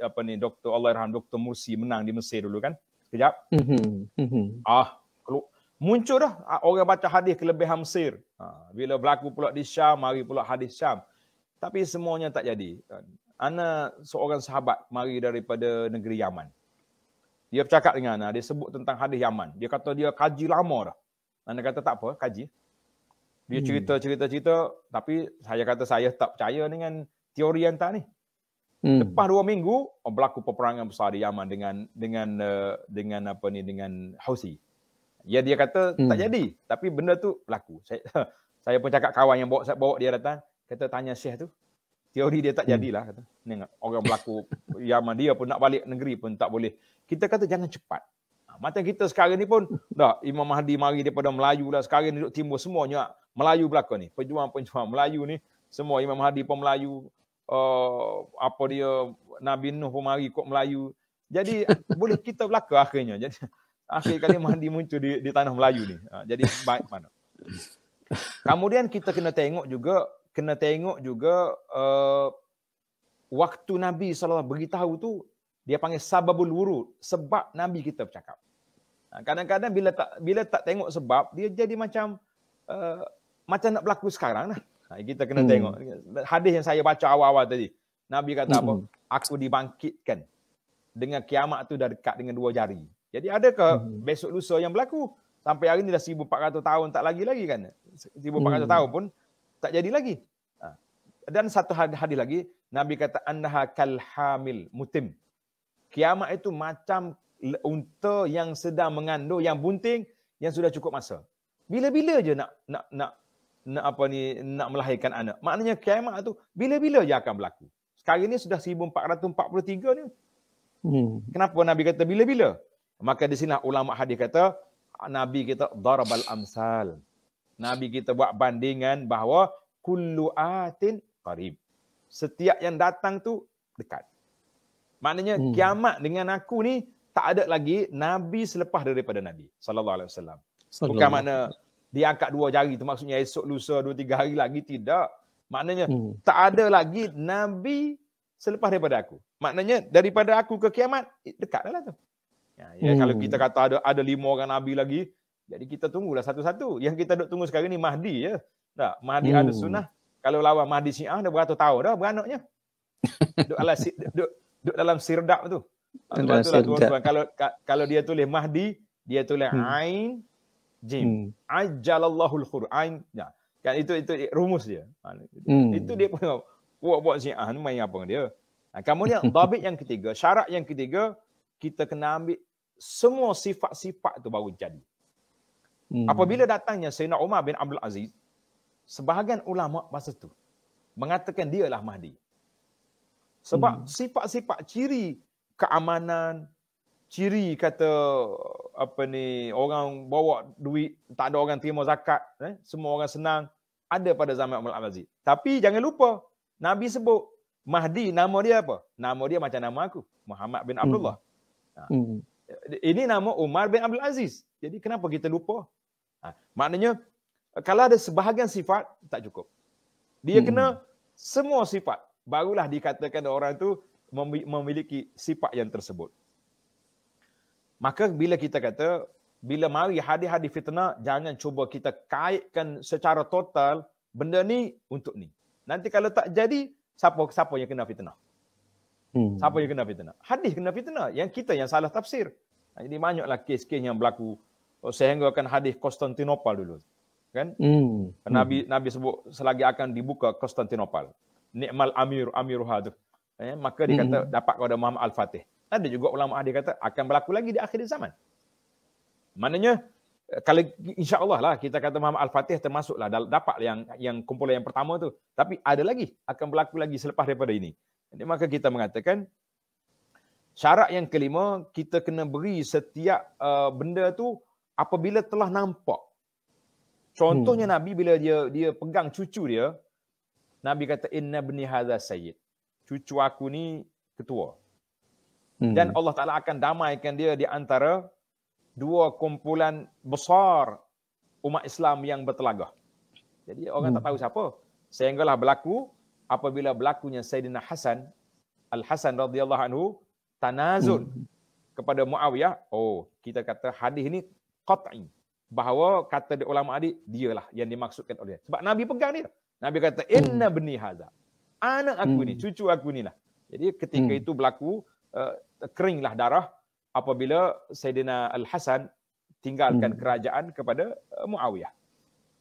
apa ni doktor Allahyarham doktor Mursi menang di Mesir dulu kan. Kejap. Mm-hmm. Mhm, ah, kelu- muncul dah ah, orang baca hadis kelebihan Mesir. Ha, bila berlaku pula di Syam, mari pula hadis Syam. Tapi semuanya tak jadi. Ana seorang sahabat mari daripada negeri Yaman. Dia bercakap dengan Ana, dia sebut tentang hadis Yaman. Dia kata dia kaji lama dah. Ana kata tak apa, kaji. Dia cerita-cerita-cerita, hmm. tapi saya kata saya tak percaya dengan teori yang tak ni. Hmm. Lepas dua minggu oh, berlaku peperangan besar di Yaman dengan dengan uh, dengan apa ni dengan Houthi. Ya dia kata hmm. tak jadi tapi benda tu berlaku. Saya saya pun cakap kawan yang bawa bawa dia datang kata tanya Syekh tu teori dia tak hmm. jadilah hmm. kata. Nengok orang berlaku Yaman dia pun nak balik negeri pun tak boleh. Kita kata jangan cepat. Ha, macam kita sekarang ni pun dah Imam Mahdi mari daripada Melayu lah. Sekarang ni duduk timur semuanya Melayu belakang ni. Pejuang-pejuang Melayu ni. Semua Imam Mahdi pun Melayu uh, apa dia Nabi Nuh pun mari kok Melayu. Jadi boleh kita belaka akhirnya. Jadi akhir kali mandi muncul di, di tanah Melayu ni. Uh, jadi baik mana. Kemudian kita kena tengok juga kena tengok juga uh, waktu Nabi SAW beritahu tu dia panggil sababul wurud sebab Nabi kita bercakap. Ha, kadang-kadang bila tak bila tak tengok sebab dia jadi macam uh, macam nak berlaku sekarang lah. Ha, kita kena hmm. tengok hadis yang saya baca awal-awal tadi nabi kata hmm. apa aku dibangkitkan dengan kiamat tu dah dekat dengan dua jari jadi ada ke hmm. besok lusa yang berlaku sampai hari ni dah 1400 tahun tak lagi lagi kan 1400 hmm. tahun pun tak jadi lagi ha. dan satu hadis lagi nabi kata annaha kal hamil mutim kiamat itu macam unta yang sedang mengandung yang bunting yang sudah cukup masa bila-bila je nak nak nak nak apa ni nak melahirkan anak. Maknanya kiamat tu bila-bila je akan berlaku. Sekarang ni sudah 1443 ni. Hmm. Kenapa Nabi kata bila-bila? Maka di sini ulama hadis kata Nabi kita darabal amsal. Nabi kita buat bandingan bahawa kullu atin qarib. Setiap yang datang tu dekat. Maknanya hmm. kiamat dengan aku ni tak ada lagi nabi selepas daripada nabi sallallahu alaihi wasallam. Bukan makna Diangkat dua jari itu maksudnya esok lusa dua tiga hari lagi tidak maknanya hmm. tak ada lagi nabi selepas daripada aku maknanya daripada aku ke kiamat dekat lah tu ya, ya hmm. kalau kita kata ada ada lima orang nabi lagi jadi kita tunggulah satu-satu yang kita duk tunggu sekarang ni mahdi ya tak mahdi hmm. ada sunnah kalau lawan mahdi syiah dah beratus tahun dah beranaknya duk, ala, duk, duk dalam sirdak tu Lepas tu lah tuan-tuan, kalau, kalau dia tulis Mahdi, dia tulis hmm. Ain, jim hmm. ajalallahul khuruj ain ya kan itu itu rumus dia ha, hmm. itu dia pun buat buat syiah ni main apa dia ha, kemudian dhabit yang ketiga syarat yang ketiga kita kena ambil semua sifat-sifat tu baru jadi hmm. apabila datangnya Sayyidina Umar bin Abdul Aziz sebahagian ulama masa tu mengatakan dialah mahdi sebab hmm. sifat-sifat ciri keamanan ciri kata apa ni orang bawa duit tak ada orang terima zakat eh? semua orang senang ada pada zaman Umar al Aziz Tapi jangan lupa Nabi sebut Mahdi nama dia apa? Nama dia macam nama aku, Muhammad bin hmm. Abdullah. Ha. Hmm. Ha. Ini nama Umar bin Abdul Aziz. Jadi kenapa kita lupa? Ha. Maknanya kalau ada sebahagian sifat tak cukup. Dia hmm. kena semua sifat barulah dikatakan orang tu memiliki sifat yang tersebut. Maka bila kita kata, bila mari hadis-hadis fitnah, jangan cuba kita kaitkan secara total benda ni untuk ni. Nanti kalau tak jadi, siapa siapa yang kena fitnah? Hmm. Siapa yang kena fitnah? Hadis kena fitnah. Yang kita yang salah tafsir. Jadi banyaklah kes-kes yang berlaku. Oh, Sehingga akan hadis Konstantinopel dulu. Kan? Hmm. Nabi Nabi sebut selagi akan dibuka Konstantinopel. Ni'mal amir, amiruha tu. Eh, maka dikata hmm. dapat kepada Muhammad Al-Fatih. Ada juga ulama ahli kata akan berlaku lagi di akhir zaman. Maknanya eh, kalau insya-Allah lah kita kata Muhammad Al-Fatih termasuklah dapat yang yang kumpulan yang pertama tu. Tapi ada lagi akan berlaku lagi selepas daripada ini. Jadi maka kita mengatakan syarat yang kelima kita kena beri setiap uh, benda tu apabila telah nampak. Contohnya hmm. Nabi bila dia dia pegang cucu dia Nabi kata inna bni hadza sayyid. Cucu aku ni ketua. Hmm. dan Allah Taala akan damaikan dia di antara dua kumpulan besar umat Islam yang bertelagah. Jadi orang hmm. tak tahu siapa. Sehinggalah berlaku apabila berlakunya Sayyidina Hasan Al-Hasan radhiyallahu anhu tanazun hmm. kepada Muawiyah. Oh, kita kata hadis ni qat'i bahawa kata di ulama adik dialah yang dimaksudkan oleh dia. Sebab Nabi pegang dia. Nabi kata hmm. inna hmm. bni Anak aku hmm. ni, cucu aku ni lah. Jadi ketika hmm. itu berlaku uh, keringlah darah apabila Sayyidina Al-Hasan tinggalkan hmm. kerajaan kepada uh, Muawiyah.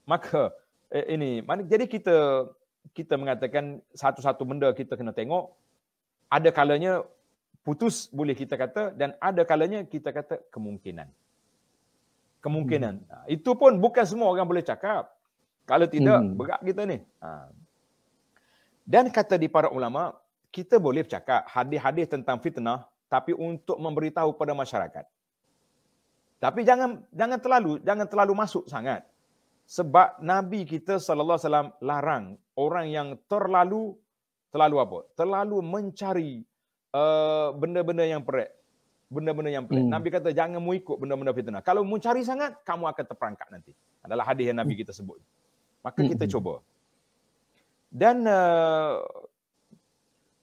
Maka eh, ini mana jadi kita kita mengatakan satu-satu benda kita kena tengok ada kalanya putus boleh kita kata dan ada kalanya kita kata kemungkinan. Kemungkinan. Hmm. Itu pun bukan semua orang boleh cakap. Kalau tidak hmm. berat kita ni. Ha. Dan kata di para ulama kita boleh cakap hadis-hadis tentang fitnah tapi untuk memberitahu pada masyarakat. Tapi jangan jangan terlalu jangan terlalu masuk sangat. Sebab Nabi kita sallallahu alaihi wasallam larang orang yang terlalu terlalu apa? Terlalu mencari uh, benda-benda yang perik. Benda-benda yang perik. Hmm. Nabi kata jangan mu ikut benda-benda fitnah. Kalau mencari sangat kamu akan terperangkap nanti. Adalah hadis yang Nabi hmm. kita sebut. Maka hmm, kita hmm. cuba. Dan uh,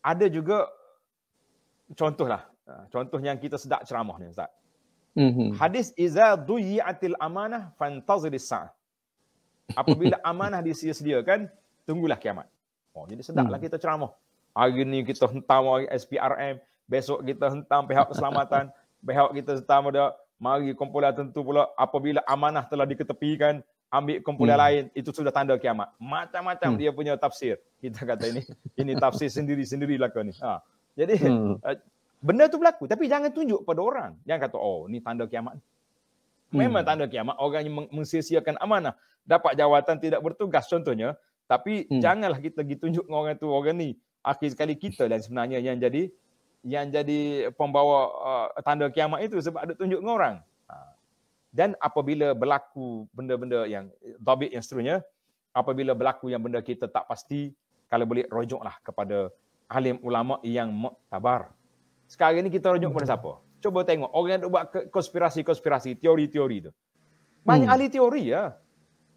ada juga contoh lah, ha, contoh yang kita sedap ceramah ni ustaz mm-hmm. hadis iza duyiatil amanah fantazilis sa apabila amanah disediakan tunggulah kiamat oh jadi sedaplah mm. kita ceramah hari ni kita hentam SPRM besok kita hentam pihak keselamatan pihak kita hentam ada mari kumpulan tentu pula apabila amanah telah diketepikan ambil kumpulan hmm. lain itu sudah tanda kiamat. Macam-macam hmm. dia punya tafsir. Kita kata ini ini tafsir sendiri-sendiri laku ni. Ha. Jadi hmm. Eh, benda tu berlaku tapi jangan tunjuk pada orang. Jangan kata oh ni tanda kiamat. Hmm. Memang hmm. tanda kiamat orang yang mengsia amanah, dapat jawatan tidak bertugas contohnya, tapi hmm. janganlah kita pergi tunjuk dengan orang tu orang ni. Akhir sekali kita dan sebenarnya yang jadi yang jadi pembawa uh, tanda kiamat itu sebab ada tunjuk dengan orang dan apabila berlaku benda-benda yang eh, dobit yang seterusnya apabila berlaku yang benda kita tak pasti kalau boleh rujuklah kepada alim ulama yang muktabar sekarang ini kita rujuk kepada siapa cuba tengok orang yang buat konspirasi-konspirasi teori-teori tu banyak hmm. ahli teori ya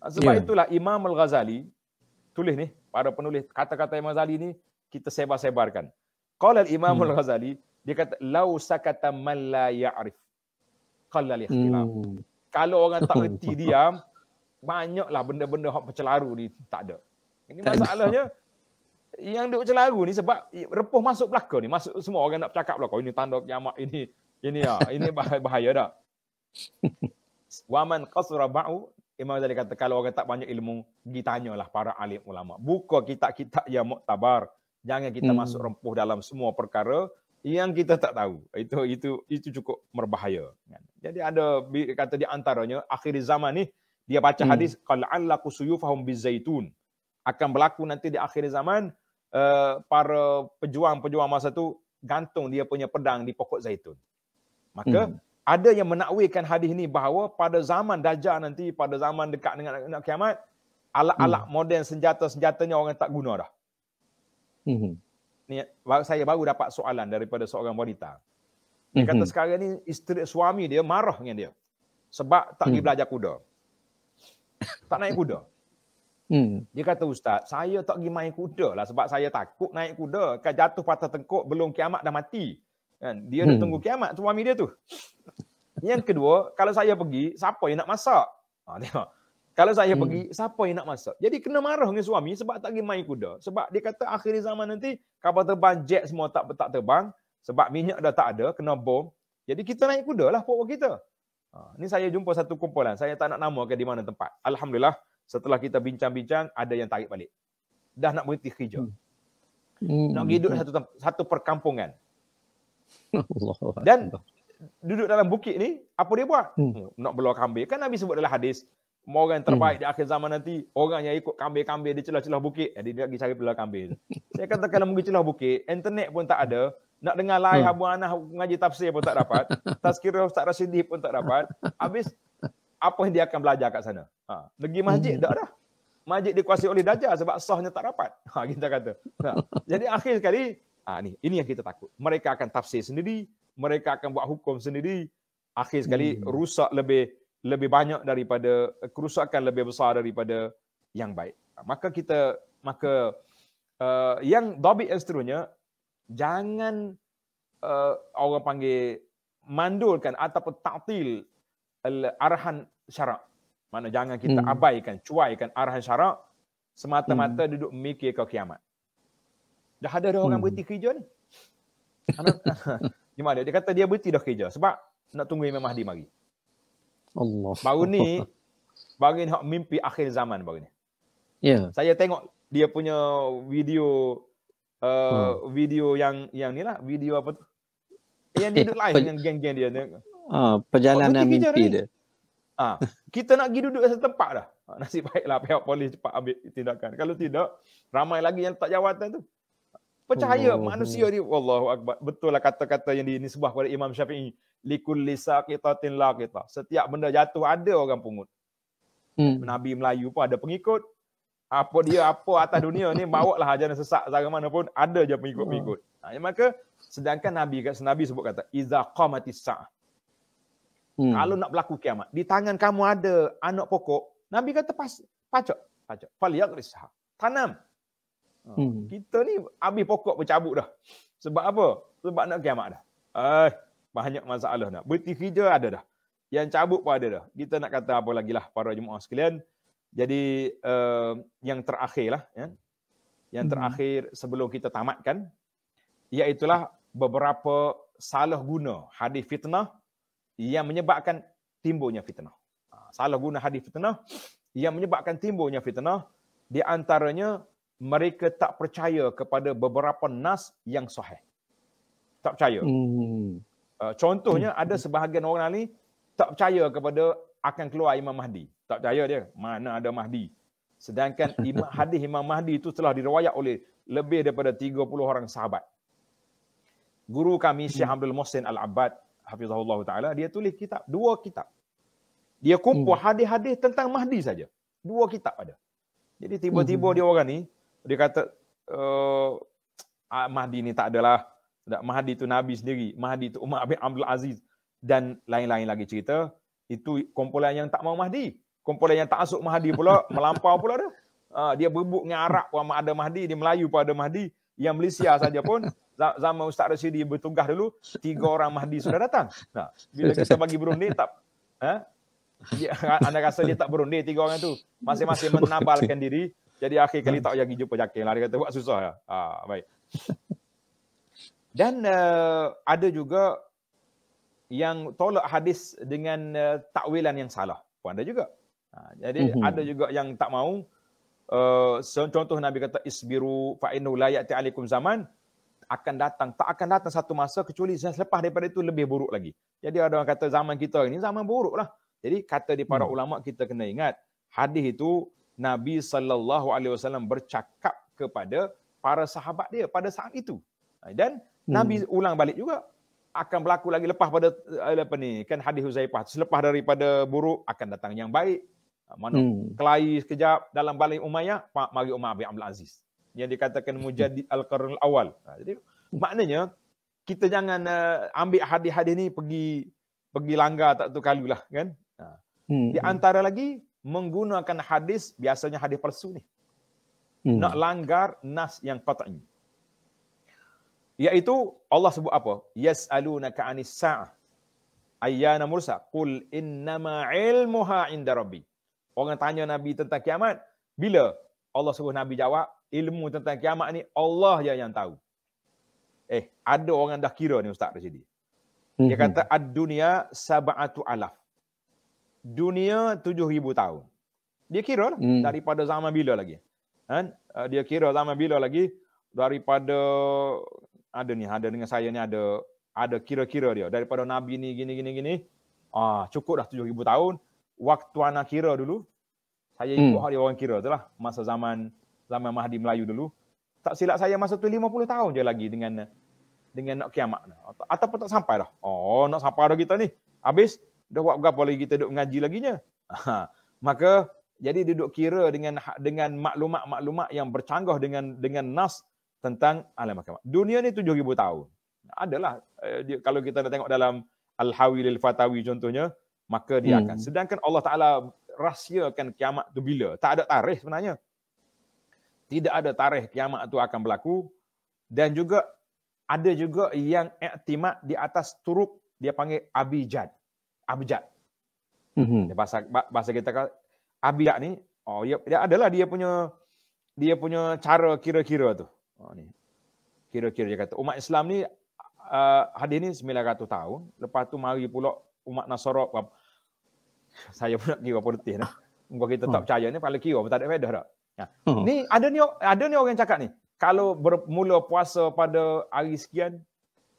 ah, sebab yeah. itulah Imam Al-Ghazali tulis ni para penulis kata-kata Imam Al-Ghazali ni kita sebar-sebarkan qala al-Imam hmm. Al-Ghazali dia kata lau sakata man la ya'rif qall al hmm. kalau orang tak reti diam banyaklah benda-benda hak pencelaru ni tak ada ini masalahnya yang duk celaru ni sebab repuh masuk belaka ni masuk semua orang nak bercakap belaka ini tanda kiamat ini ini ya ini bahaya, bahaya dah waman qasra ba'u Imam Zali kata kalau orang tak banyak ilmu pergi tanyalah para alim ulama buka kitab-kitab yang muktabar jangan kita hmm. masuk rempuh dalam semua perkara yang kita tak tahu. Itu itu itu cukup berbahaya. Kan. Jadi ada kata di antaranya akhir zaman ni dia baca hmm. hadis hmm. qala'alla kusuyufahum bizaitun akan berlaku nanti di akhir zaman uh, para pejuang-pejuang masa tu gantung dia punya pedang di pokok zaitun. Maka hmm. ada yang menakwilkan hadis ini bahawa pada zaman dajjal nanti pada zaman dekat dengan nak kiamat alat-alat hmm. moden senjata-senjatanya orang tak guna dah. Hmm ni saya baru dapat soalan daripada seorang wanita. Dia mm-hmm. kata mhm. sekarang ni isteri suami dia marah dengan dia sebab tak pergi mm. belajar kuda. Tak naik kuda. Mm. Dia kata ustaz, saya tak pergi main kuda lah sebab saya takut naik kuda kan jatuh patah tengkuk belum kiamat dah mati. Kan dia nak mm. tunggu kiamat suami dia tu. Yang kedua, kalau saya pergi siapa yang nak masak? Ha tengok. Kalau saya hmm. pergi, siapa yang nak masak? Jadi kena marah dengan suami sebab tak pergi main kuda. Sebab dia kata akhir zaman nanti kapal terbang jet semua tak tak terbang sebab minyak dah tak ada, kena bom. Jadi kita naik kuda lah pokok kita. Ha, ni saya jumpa satu kumpulan. Saya tak nak nama ke di mana tempat. Alhamdulillah, setelah kita bincang-bincang, ada yang tarik balik. Dah nak berhenti kerja. Hmm. Nak hidup hmm, hmm. satu satu perkampungan. Allah Dan duduk dalam bukit ni, apa dia buat? Hmm. Nak belah kambing. Kan Nabi sebut dalam hadis, semua yang terbaik hmm. di akhir zaman nanti, orang yang ikut kambing-kambing di celah-celah bukit, jadi dia pergi cari pelah kambing. Saya kata kalau pergi celah bukit, internet pun tak ada, nak dengar live hmm. Abu Anah ngaji tafsir pun tak dapat, tazkirah Ustaz Rasidi pun tak dapat, habis apa yang dia akan belajar kat sana? Ha. Negeri masjid hmm. tak ada. Masjid dikuasai oleh dajah sebab sahnya tak dapat. Ha, kita kata. Ha. Jadi akhir sekali, ha, ni, ini yang kita takut. Mereka akan tafsir sendiri, mereka akan buat hukum sendiri, akhir sekali hmm. rusak lebih lebih banyak daripada kerusakan lebih besar daripada yang baik. Maka kita maka uh, yang dobi yang seterusnya jangan uh, orang panggil mandulkan ataupun taktil eh, arahan syarak. Mana jangan kita hmm. abaikan, cuaikan arahan syarak semata-mata hmm. duduk mikir ke kiamat. Dah ada orang hmm. berhenti kerja ni. Gimana? Dia kata dia berhenti dah kerja sebab nak tunggu Imam Mahdi mari. Allah. Baru ni baru ni hak mimpi akhir zaman baru ni. Ya. Yeah. Saya tengok dia punya video uh, hmm. video yang yang ni lah video apa tu? Eh, yang eh, duduk live dengan geng-geng dia. Ah, perjalanan oh, mimpi dia. Ah, ha, kita nak pergi duduk satu tempat dah. Nasib baiklah pihak polis cepat ambil tindakan. Kalau tidak, ramai lagi yang tak jawatan tu. Percaya oh, manusia ni wallahu akbar betul lah kata-kata yang dinisbah pada Imam Syafi'i likulli saqitatin laqita setiap benda jatuh ada orang pungut hmm. nabi Melayu pun ada pengikut apa dia apa atas dunia ni bawa lah ajaran sesak zaman mana pun ada je pengikut-pengikut oh. Hmm. nah, ha, ya, maka sedangkan nabi kat nabi sebut kata iza qamatis sa hmm. kalau nak berlaku kiamat di tangan kamu ada anak pokok nabi kata pas pacak pacak faliyaqrisha tanam Ha. Hmm. Kita ni habis pokok bercabut dah. Sebab apa? Sebab nak kiamat dah. Eh, banyak masalah dah. Berhenti kerja ada dah. Yang cabut pun ada dah. Kita nak kata apa lagi lah para jemaah sekalian. Jadi uh, yang terakhir lah. Ya. Yang hmm. terakhir sebelum kita tamatkan. Iaitulah beberapa salah guna hadis fitnah yang menyebabkan timbulnya fitnah. Ha, salah guna hadis fitnah yang menyebabkan timbulnya fitnah. Di antaranya mereka tak percaya kepada beberapa nas yang sahih. Tak percaya. Hmm. Uh, contohnya hmm. ada sebahagian orang ni tak percaya kepada akan keluar Imam Mahdi. Tak percaya dia. Mana ada Mahdi? Sedangkan Imam hadis Imam Mahdi itu telah diriwayat oleh lebih daripada 30 orang sahabat. Guru kami Syekh hmm. Abdul Mohsin Al-Abbad hafizahullah taala dia tulis kitab dua kitab. Dia kumpul hmm. hadis-hadis tentang Mahdi saja. Dua kitab ada. Jadi tiba-tiba hmm. dia orang ni dia kata uh, Mahdi ni tak adalah tak Mahdi tu Nabi sendiri Mahdi tu Umar bin Abdul Aziz dan lain-lain lagi cerita itu kumpulan yang tak mau Mahdi kumpulan yang tak asuk Mahdi pula melampau pula dia uh, dia berebut dengan Arab pun ada Mahdi di Melayu pun ada Mahdi yang Malaysia saja pun zaman Ustaz Rashidi bertugas dulu tiga orang Mahdi sudah datang nah bila kita bagi berundi tak ha? anda rasa dia tak berundi, tiga orang itu masing-masing menabalkan diri jadi akhir kali hmm. tak payah pergi jumpa Jakin lah. Dia kata buat susah lah. Ha, baik. Dan uh, ada juga yang tolak hadis dengan uh, takwilan yang salah. Pun ada juga. Ha, jadi uhum. Hmm. ada juga yang tak mau Uh, contoh Nabi kata isbiru fa'inu layak alikum zaman akan datang. Tak akan datang satu masa kecuali selepas daripada itu lebih buruk lagi. Jadi ada orang kata zaman kita ini zaman buruk lah. Jadi kata di para hmm. ulama kita kena ingat hadis itu Nabi sallallahu alaihi wasallam bercakap kepada para sahabat dia pada saat itu. Ha, dan hmm. Nabi ulang balik juga akan berlaku lagi lepas pada eh, apa ni kan hadis Huzaifah selepas daripada buruk akan datang yang baik. Ha, mana hmm. kelahi sekejap dalam balai Umayyah Pak mari Umar bin Abdul Aziz yang dikatakan hmm. mujadid al-qarnul awal. Ha, jadi maknanya kita jangan uh, ambil hadis-hadis ni pergi pergi langgar tak tu kalulah kan. Hmm. Di antara lagi menggunakan hadis biasanya hadis palsu ni. Hmm. Nak langgar nas yang qat'i. Yaitu Allah sebut apa? Yas'alunaka 'anis sa'ah. Ayyana mursa. Qul innama 'ilmuha 'inda rabbi. Orang tanya Nabi tentang kiamat, bila? Allah suruh Nabi jawab, ilmu tentang kiamat ni Allah je yang tahu. Eh, ada orang dah kira ni ustaz di Dia hmm. kata ad dunia sab'atu alaf dunia 7000 tahun. Dia kira lah hmm. daripada zaman bila lagi. Kan? Eh, dia kira zaman bila lagi daripada ada ni ada dengan saya ni ada ada kira-kira dia daripada nabi ni gini gini gini. Ah cukup dah 7000 tahun waktu anak kira dulu. Saya ikut hmm. hari orang kira itulah masa zaman zaman Mahdi Melayu dulu. Tak silap saya masa tu 50 tahun je lagi dengan dengan nak kiamat. Atau, ataupun tak sampai dah. Oh, nak sampai dah kita ni. Habis dah buat berapa lagi kita duduk mengaji laginya? Ha. Maka jadi duduk kira dengan ha- dengan maklumat-maklumat yang bercanggah dengan dengan nas tentang alam mahkamah. Dunia ni 7000 tahun. Adalah eh, kalau kita nak tengok dalam Al-Hawi lil Fatawi contohnya, maka dia hmm. akan. Sedangkan Allah Taala rahsiakan kiamat tu bila? Tak ada tarikh sebenarnya. Tidak ada tarikh kiamat tu akan berlaku dan juga ada juga yang iktimat di atas turuk dia panggil abijad abjad. Mm-hmm. Bahasa bahasa kita kata abjad ni oh ya dia adalah dia punya dia punya cara kira-kira tu. Oh ni. Kira-kira dia kata umat Islam ni uh, hadis ni 900 tahun, lepas tu mari pula umat Nasara saya pun nak kira apa detik nah. Engkau kita tak hmm. percaya ni pala kira tak ada faedah dah. Ya. Hmm. Ni ada ni ada ni orang cakap ni kalau bermula puasa pada hari sekian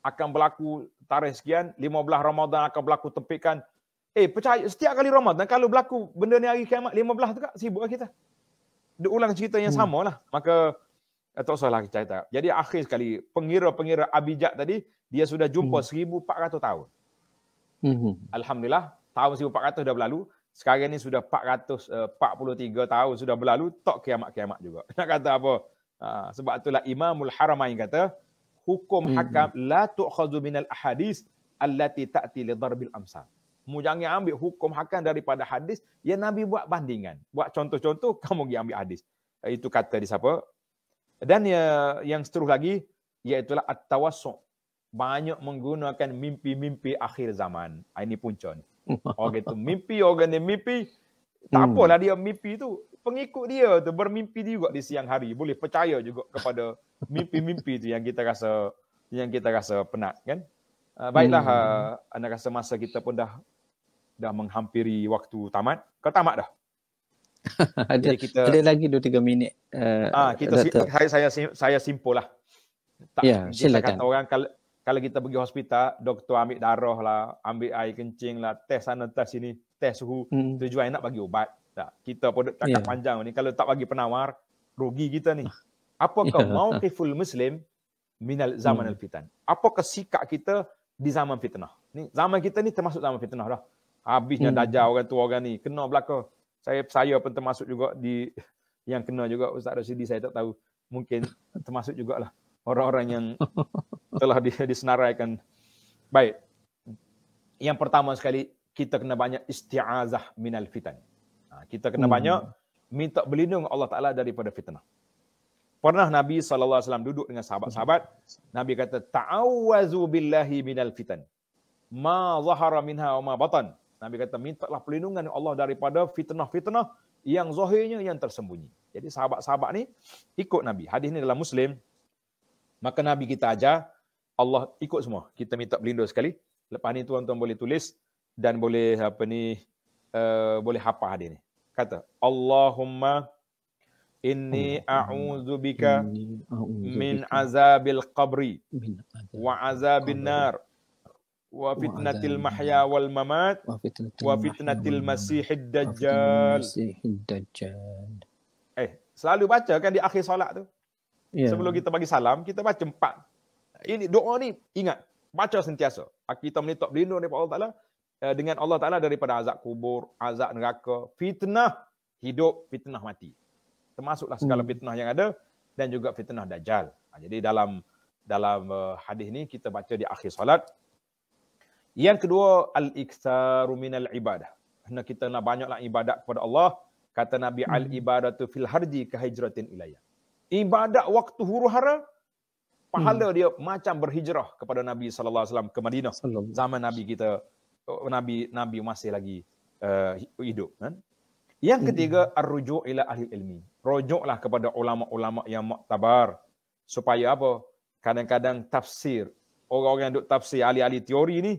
akan berlaku tarikh sekian, 15 Ramadan akan berlaku tempikan. Eh, percaya setiap kali Ramadan kalau berlaku benda ni hari kiamat 15 tu kak sibuklah kita. Dia ulang cerita yang hmm. sama lah. Maka eh, tak usahlah kita cerita. Jadi akhir sekali pengira-pengira abijak tadi dia sudah jumpa hmm. 1400 tahun. Hmm. Alhamdulillah tahun 1400 dah berlalu. Sekarang ni sudah 443 eh, tahun sudah berlalu tak kiamat-kiamat juga. Nak kata apa? Ha, sebab itulah Imamul Haramain kata, hukum hmm, hakam hmm. la tu'khadhu minal ahadis allati ta'ti li darbil amsal. Mu jangan ambil hukum hakam daripada hadis yang Nabi buat bandingan. Buat contoh-contoh kamu pergi ambil hadis. Eh, itu kata di siapa? Dan ya, yang seterusnya lagi iaitu at-tawassu' banyak menggunakan mimpi-mimpi akhir zaman. Ah, ini punca ni. Orang oh, itu mimpi, orang ni mimpi. Tak hmm. apalah dia mimpi tu pengikut dia tu bermimpi juga di siang hari boleh percaya juga kepada mimpi-mimpi tu yang kita rasa yang kita rasa penat kan uh, baiklah hmm. uh, anda rasa masa kita pun dah dah menghampiri waktu tamat ke tamat dah ada kita, ada lagi 2 3 minit eh, ah uh, uh, kita Dr. saya saya saya simpul lah tak ya, silakan. kata orang kalau kalau kita pergi hospital doktor ambil darah lah ambil air kencing lah test sana test sini test suhu hmm. tujuan nak bagi ubat tak, kita pun cakap yeah. panjang ni kalau tak bagi penawar rugi kita ni. Ah. Apakah yeah. Ya. full muslim minal zaman hmm. al-fitan? Hmm. Apakah sikap kita di zaman fitnah? Ni zaman kita ni termasuk zaman fitnah dah. Habisnya hmm. dajal orang tua orang ni kena belaka. Saya saya pun termasuk juga di yang kena juga Ustaz Rasidi saya tak tahu mungkin termasuk jugalah orang-orang yang telah disenaraikan. Baik. Yang pertama sekali kita kena banyak isti'azah minal fitan kita kena hmm. banyak minta berlindung Allah Taala daripada fitnah. Pernah Nabi sallallahu alaihi wasallam duduk dengan sahabat-sahabat, Nabi kata ta'awwazu billahi minal fitan. Ma zahara minha wa ma batan. Nabi kata mintalah perlindungan Allah daripada fitnah-fitnah yang zahirnya yang tersembunyi. Jadi sahabat-sahabat ni ikut Nabi. Hadis ni dalam Muslim. Maka Nabi kita ajar Allah ikut semua. Kita minta berlindung sekali. Lepas ni tuan-tuan boleh tulis dan boleh apa ni uh, boleh hafal hadis ni kata Allahumma inni a'udzu bika min azabil qabri wa azabin nar wa fitnatil mahya wal mamat wa fitnatil masiihid dajjal eh selalu baca kan di akhir solat tu yeah. sebelum kita bagi salam kita baca empat ini doa ni ingat baca sentiasa kita menitok berlindung daripada Allah Taala Eh, dengan Allah Ta'ala daripada azab kubur, azab neraka, fitnah hidup, fitnah mati. Termasuklah segala hmm. fitnah yang ada dan juga fitnah dajjal. Ha, jadi dalam dalam eh, hadis ni kita baca di akhir solat. Yang kedua, al-iktharu minal ibadah. Kena kita nak banyaklah ibadat kepada Allah. Kata Nabi, hmm. al-ibadatu fil harji kahijratin ilayah. Ibadat waktu huru hara, pahala hmm. dia macam berhijrah kepada Nabi SAW ke Madinah. Zaman Nabi kita Oh, Nabi Nabi masih lagi uh, hidup kan. Yang hmm. ketiga hmm. arrujuk ila ahli ilmi. Rujuklah kepada ulama-ulama yang maktabar supaya apa? Kadang-kadang tafsir orang-orang yang duk tafsir ahli-ahli teori ni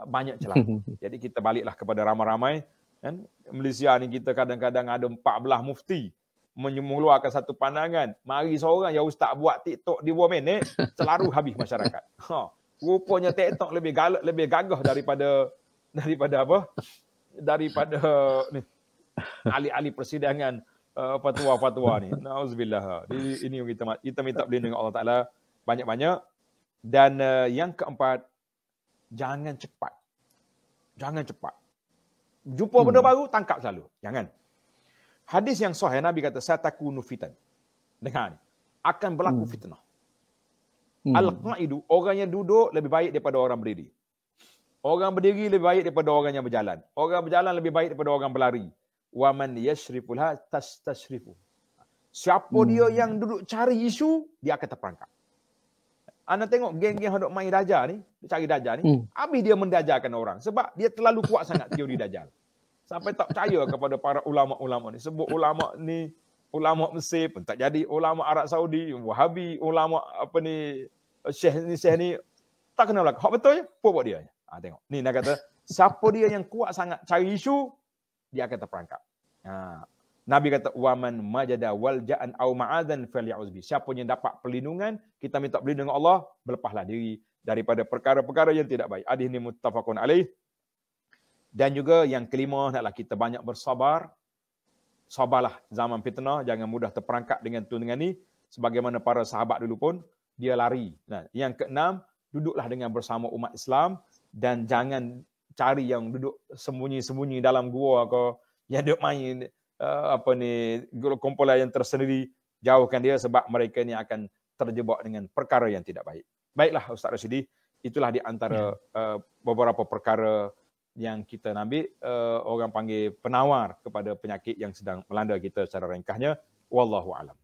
banyak celah. Jadi kita baliklah kepada ramai-ramai kan. Malaysia ni kita kadang-kadang ada 14 mufti mengeluarkan satu pandangan. Mari seorang yang ustaz buat TikTok di 2 minit, selaruh habis masyarakat. Ha rupanya TikTok lebih galak lebih gagah daripada daripada apa daripada ni ahli-ahli persidangan uh, fatwa-fatwa ni nauzubillah ini ini kita kita minta berlindung dengan Allah Taala banyak-banyak dan uh, yang keempat jangan cepat jangan cepat jumpa benda hmm. baru tangkap selalu jangan hadis yang sahih nabi kata satakunu fitan dengar ni akan berlaku hmm. fitnah Hmm. Al-qaidu, orang yang duduk lebih baik daripada orang berdiri. Orang berdiri lebih baik daripada orang yang berjalan. Orang berjalan lebih baik daripada orang berlari. Wa man yashriful ha tas tashrifu. Siapa hmm. dia yang duduk cari isu, dia akan terperangkap. Anda tengok geng-geng yang main dajah ni, cari dajah ni, hmm. habis dia mendajahkan orang. Sebab dia terlalu kuat sangat teori dajah. Sampai tak percaya kepada para ulama-ulama ni. Sebut ulama ni ulama Mesir pun tak jadi ulama Arab Saudi, Wahabi, ulama apa ni eh, Syekh ni Syekh ni tak kenal lah. Hak betul je, apa buat dia? Ha, tengok. Ni nak kata siapa dia yang kuat sangat cari isu dia akan terperangkap. Ha. Nabi kata waman majada wal ja'an au ma'adan falyauzbi. Siapa yang dapat perlindungan, kita minta perlindungan dengan Allah, berlepahlah diri daripada perkara-perkara yang tidak baik. Hadis ni muttafaqun alaih. Dan juga yang kelima, naklah kita banyak bersabar sabarlah zaman fitnah jangan mudah terperangkap dengan tu dengan ni sebagaimana para sahabat dulu pun dia lari nah yang keenam duduklah dengan bersama umat Islam dan jangan cari yang duduk sembunyi-sembunyi dalam gua atau yang duduk main eh, apa ni kumpulan yang tersendiri jauhkan dia sebab mereka ni akan terjebak dengan perkara yang tidak baik. Baiklah Ustaz Rashidi, itulah di antara ya. Eh, beberapa perkara yang kita ambil uh, eh, orang panggil penawar kepada penyakit yang sedang melanda kita secara ringkasnya wallahu alam.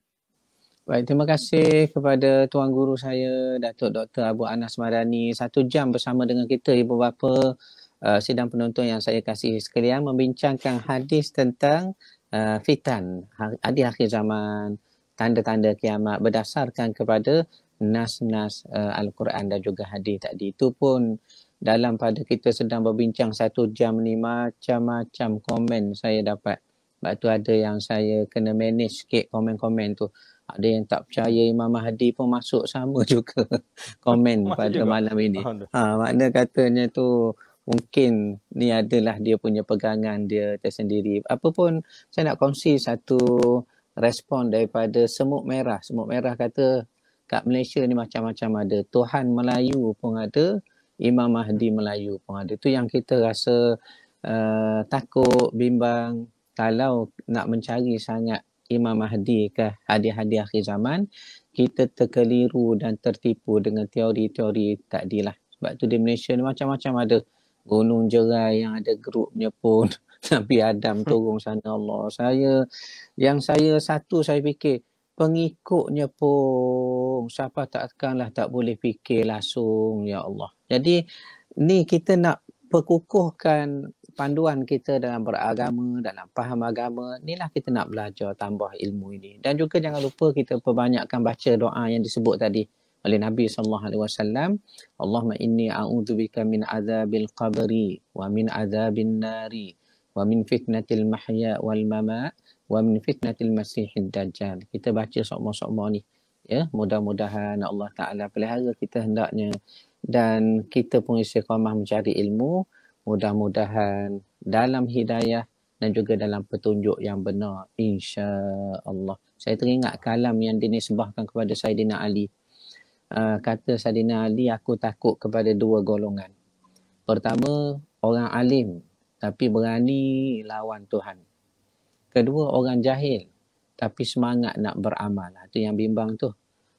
Baik, terima kasih kepada tuan guru saya Datuk Dr Abu Anas Marani satu jam bersama dengan kita ibu bapa uh, sidang penonton yang saya kasihi sekalian membincangkan hadis tentang uh, fitan hadis akhir zaman tanda-tanda kiamat berdasarkan kepada nas-nas uh, al-Quran dan juga hadis tadi itu pun dalam pada kita sedang berbincang satu jam ni macam-macam komen saya dapat. Sebab tu ada yang saya kena manage sikit komen-komen tu. Ada yang tak percaya Imam Mahdi pun masuk sama juga komen Masa pada juga. malam ini. Ha, makna katanya tu mungkin ni adalah dia punya pegangan dia tersendiri. Apapun saya nak kongsi satu respon daripada Semut Merah. Semut Merah kata kat Malaysia ni macam-macam ada. Tuhan Melayu pun ada. Imam Mahdi Melayu pun ada. Itu yang kita rasa uh, takut, bimbang kalau nak mencari sangat Imam Mahdi ke hadiah-hadiah akhir zaman, kita terkeliru dan tertipu dengan teori-teori takdilah. Sebab tu di Malaysia ni macam-macam ada gunung jerai yang ada grupnya pun. Nabi Adam turun sana Allah. Saya yang saya satu saya fikir pengikutnya pun siapa takkanlah tak boleh fikir langsung ya Allah. Jadi ni kita nak perkukuhkan panduan kita dalam beragama, dalam faham agama, inilah kita nak belajar tambah ilmu ini. Dan juga jangan lupa kita perbanyakkan baca doa yang disebut tadi oleh Nabi sallallahu alaihi wasallam. Allahumma inni a'udzubika min adzabil qabri wa min adzabin nari wa min fitnatil mahya wal mamat wa min fitnatil masiihid dajjal. Kita baca sokmo-sokmo ni. Ya, mudah-mudahan Allah Taala pelihara kita hendaknya dan kita pun istiqamah mencari ilmu, mudah-mudahan dalam hidayah dan juga dalam petunjuk yang benar insya-Allah. Saya teringat kalam yang dinisbahkan kepada Saidina Ali. Uh, kata Saidina Ali, aku takut kepada dua golongan. Pertama, orang alim tapi berani lawan Tuhan. Kedua, orang jahil tapi semangat nak beramal. Itu yang bimbang tu.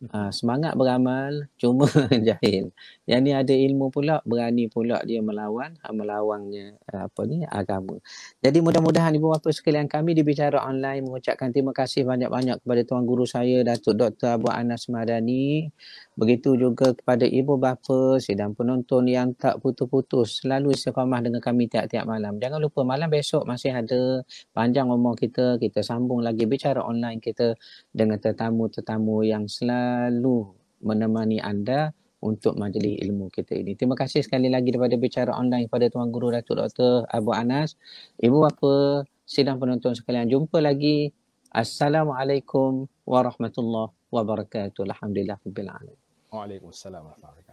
Ha, semangat beramal cuma jahil. Yang ni ada ilmu pula, berani pula dia melawan ha, melawannya ha, apa ni agama. Jadi mudah-mudahan ibu bapa sekalian kami di bicara online mengucapkan terima kasih banyak-banyak kepada tuan guru saya Datuk Dr. Abu Anas Madani. Begitu juga kepada ibu bapa sedang penonton yang tak putus-putus selalu istiqamah dengan kami tiap-tiap malam. Jangan lupa malam besok masih ada panjang umur kita, kita sambung lagi bicara online kita dengan tetamu-tetamu yang selalu selalu menemani anda untuk majlis ilmu kita ini. Terima kasih sekali lagi daripada bicara online kepada Tuan Guru Datuk Dr. Abu Anas. Ibu bapa, sidang penonton sekalian. Jumpa lagi. Assalamualaikum warahmatullahi wabarakatuh. Alhamdulillah. Waalaikumsalam warahmatullahi wabarakatuh.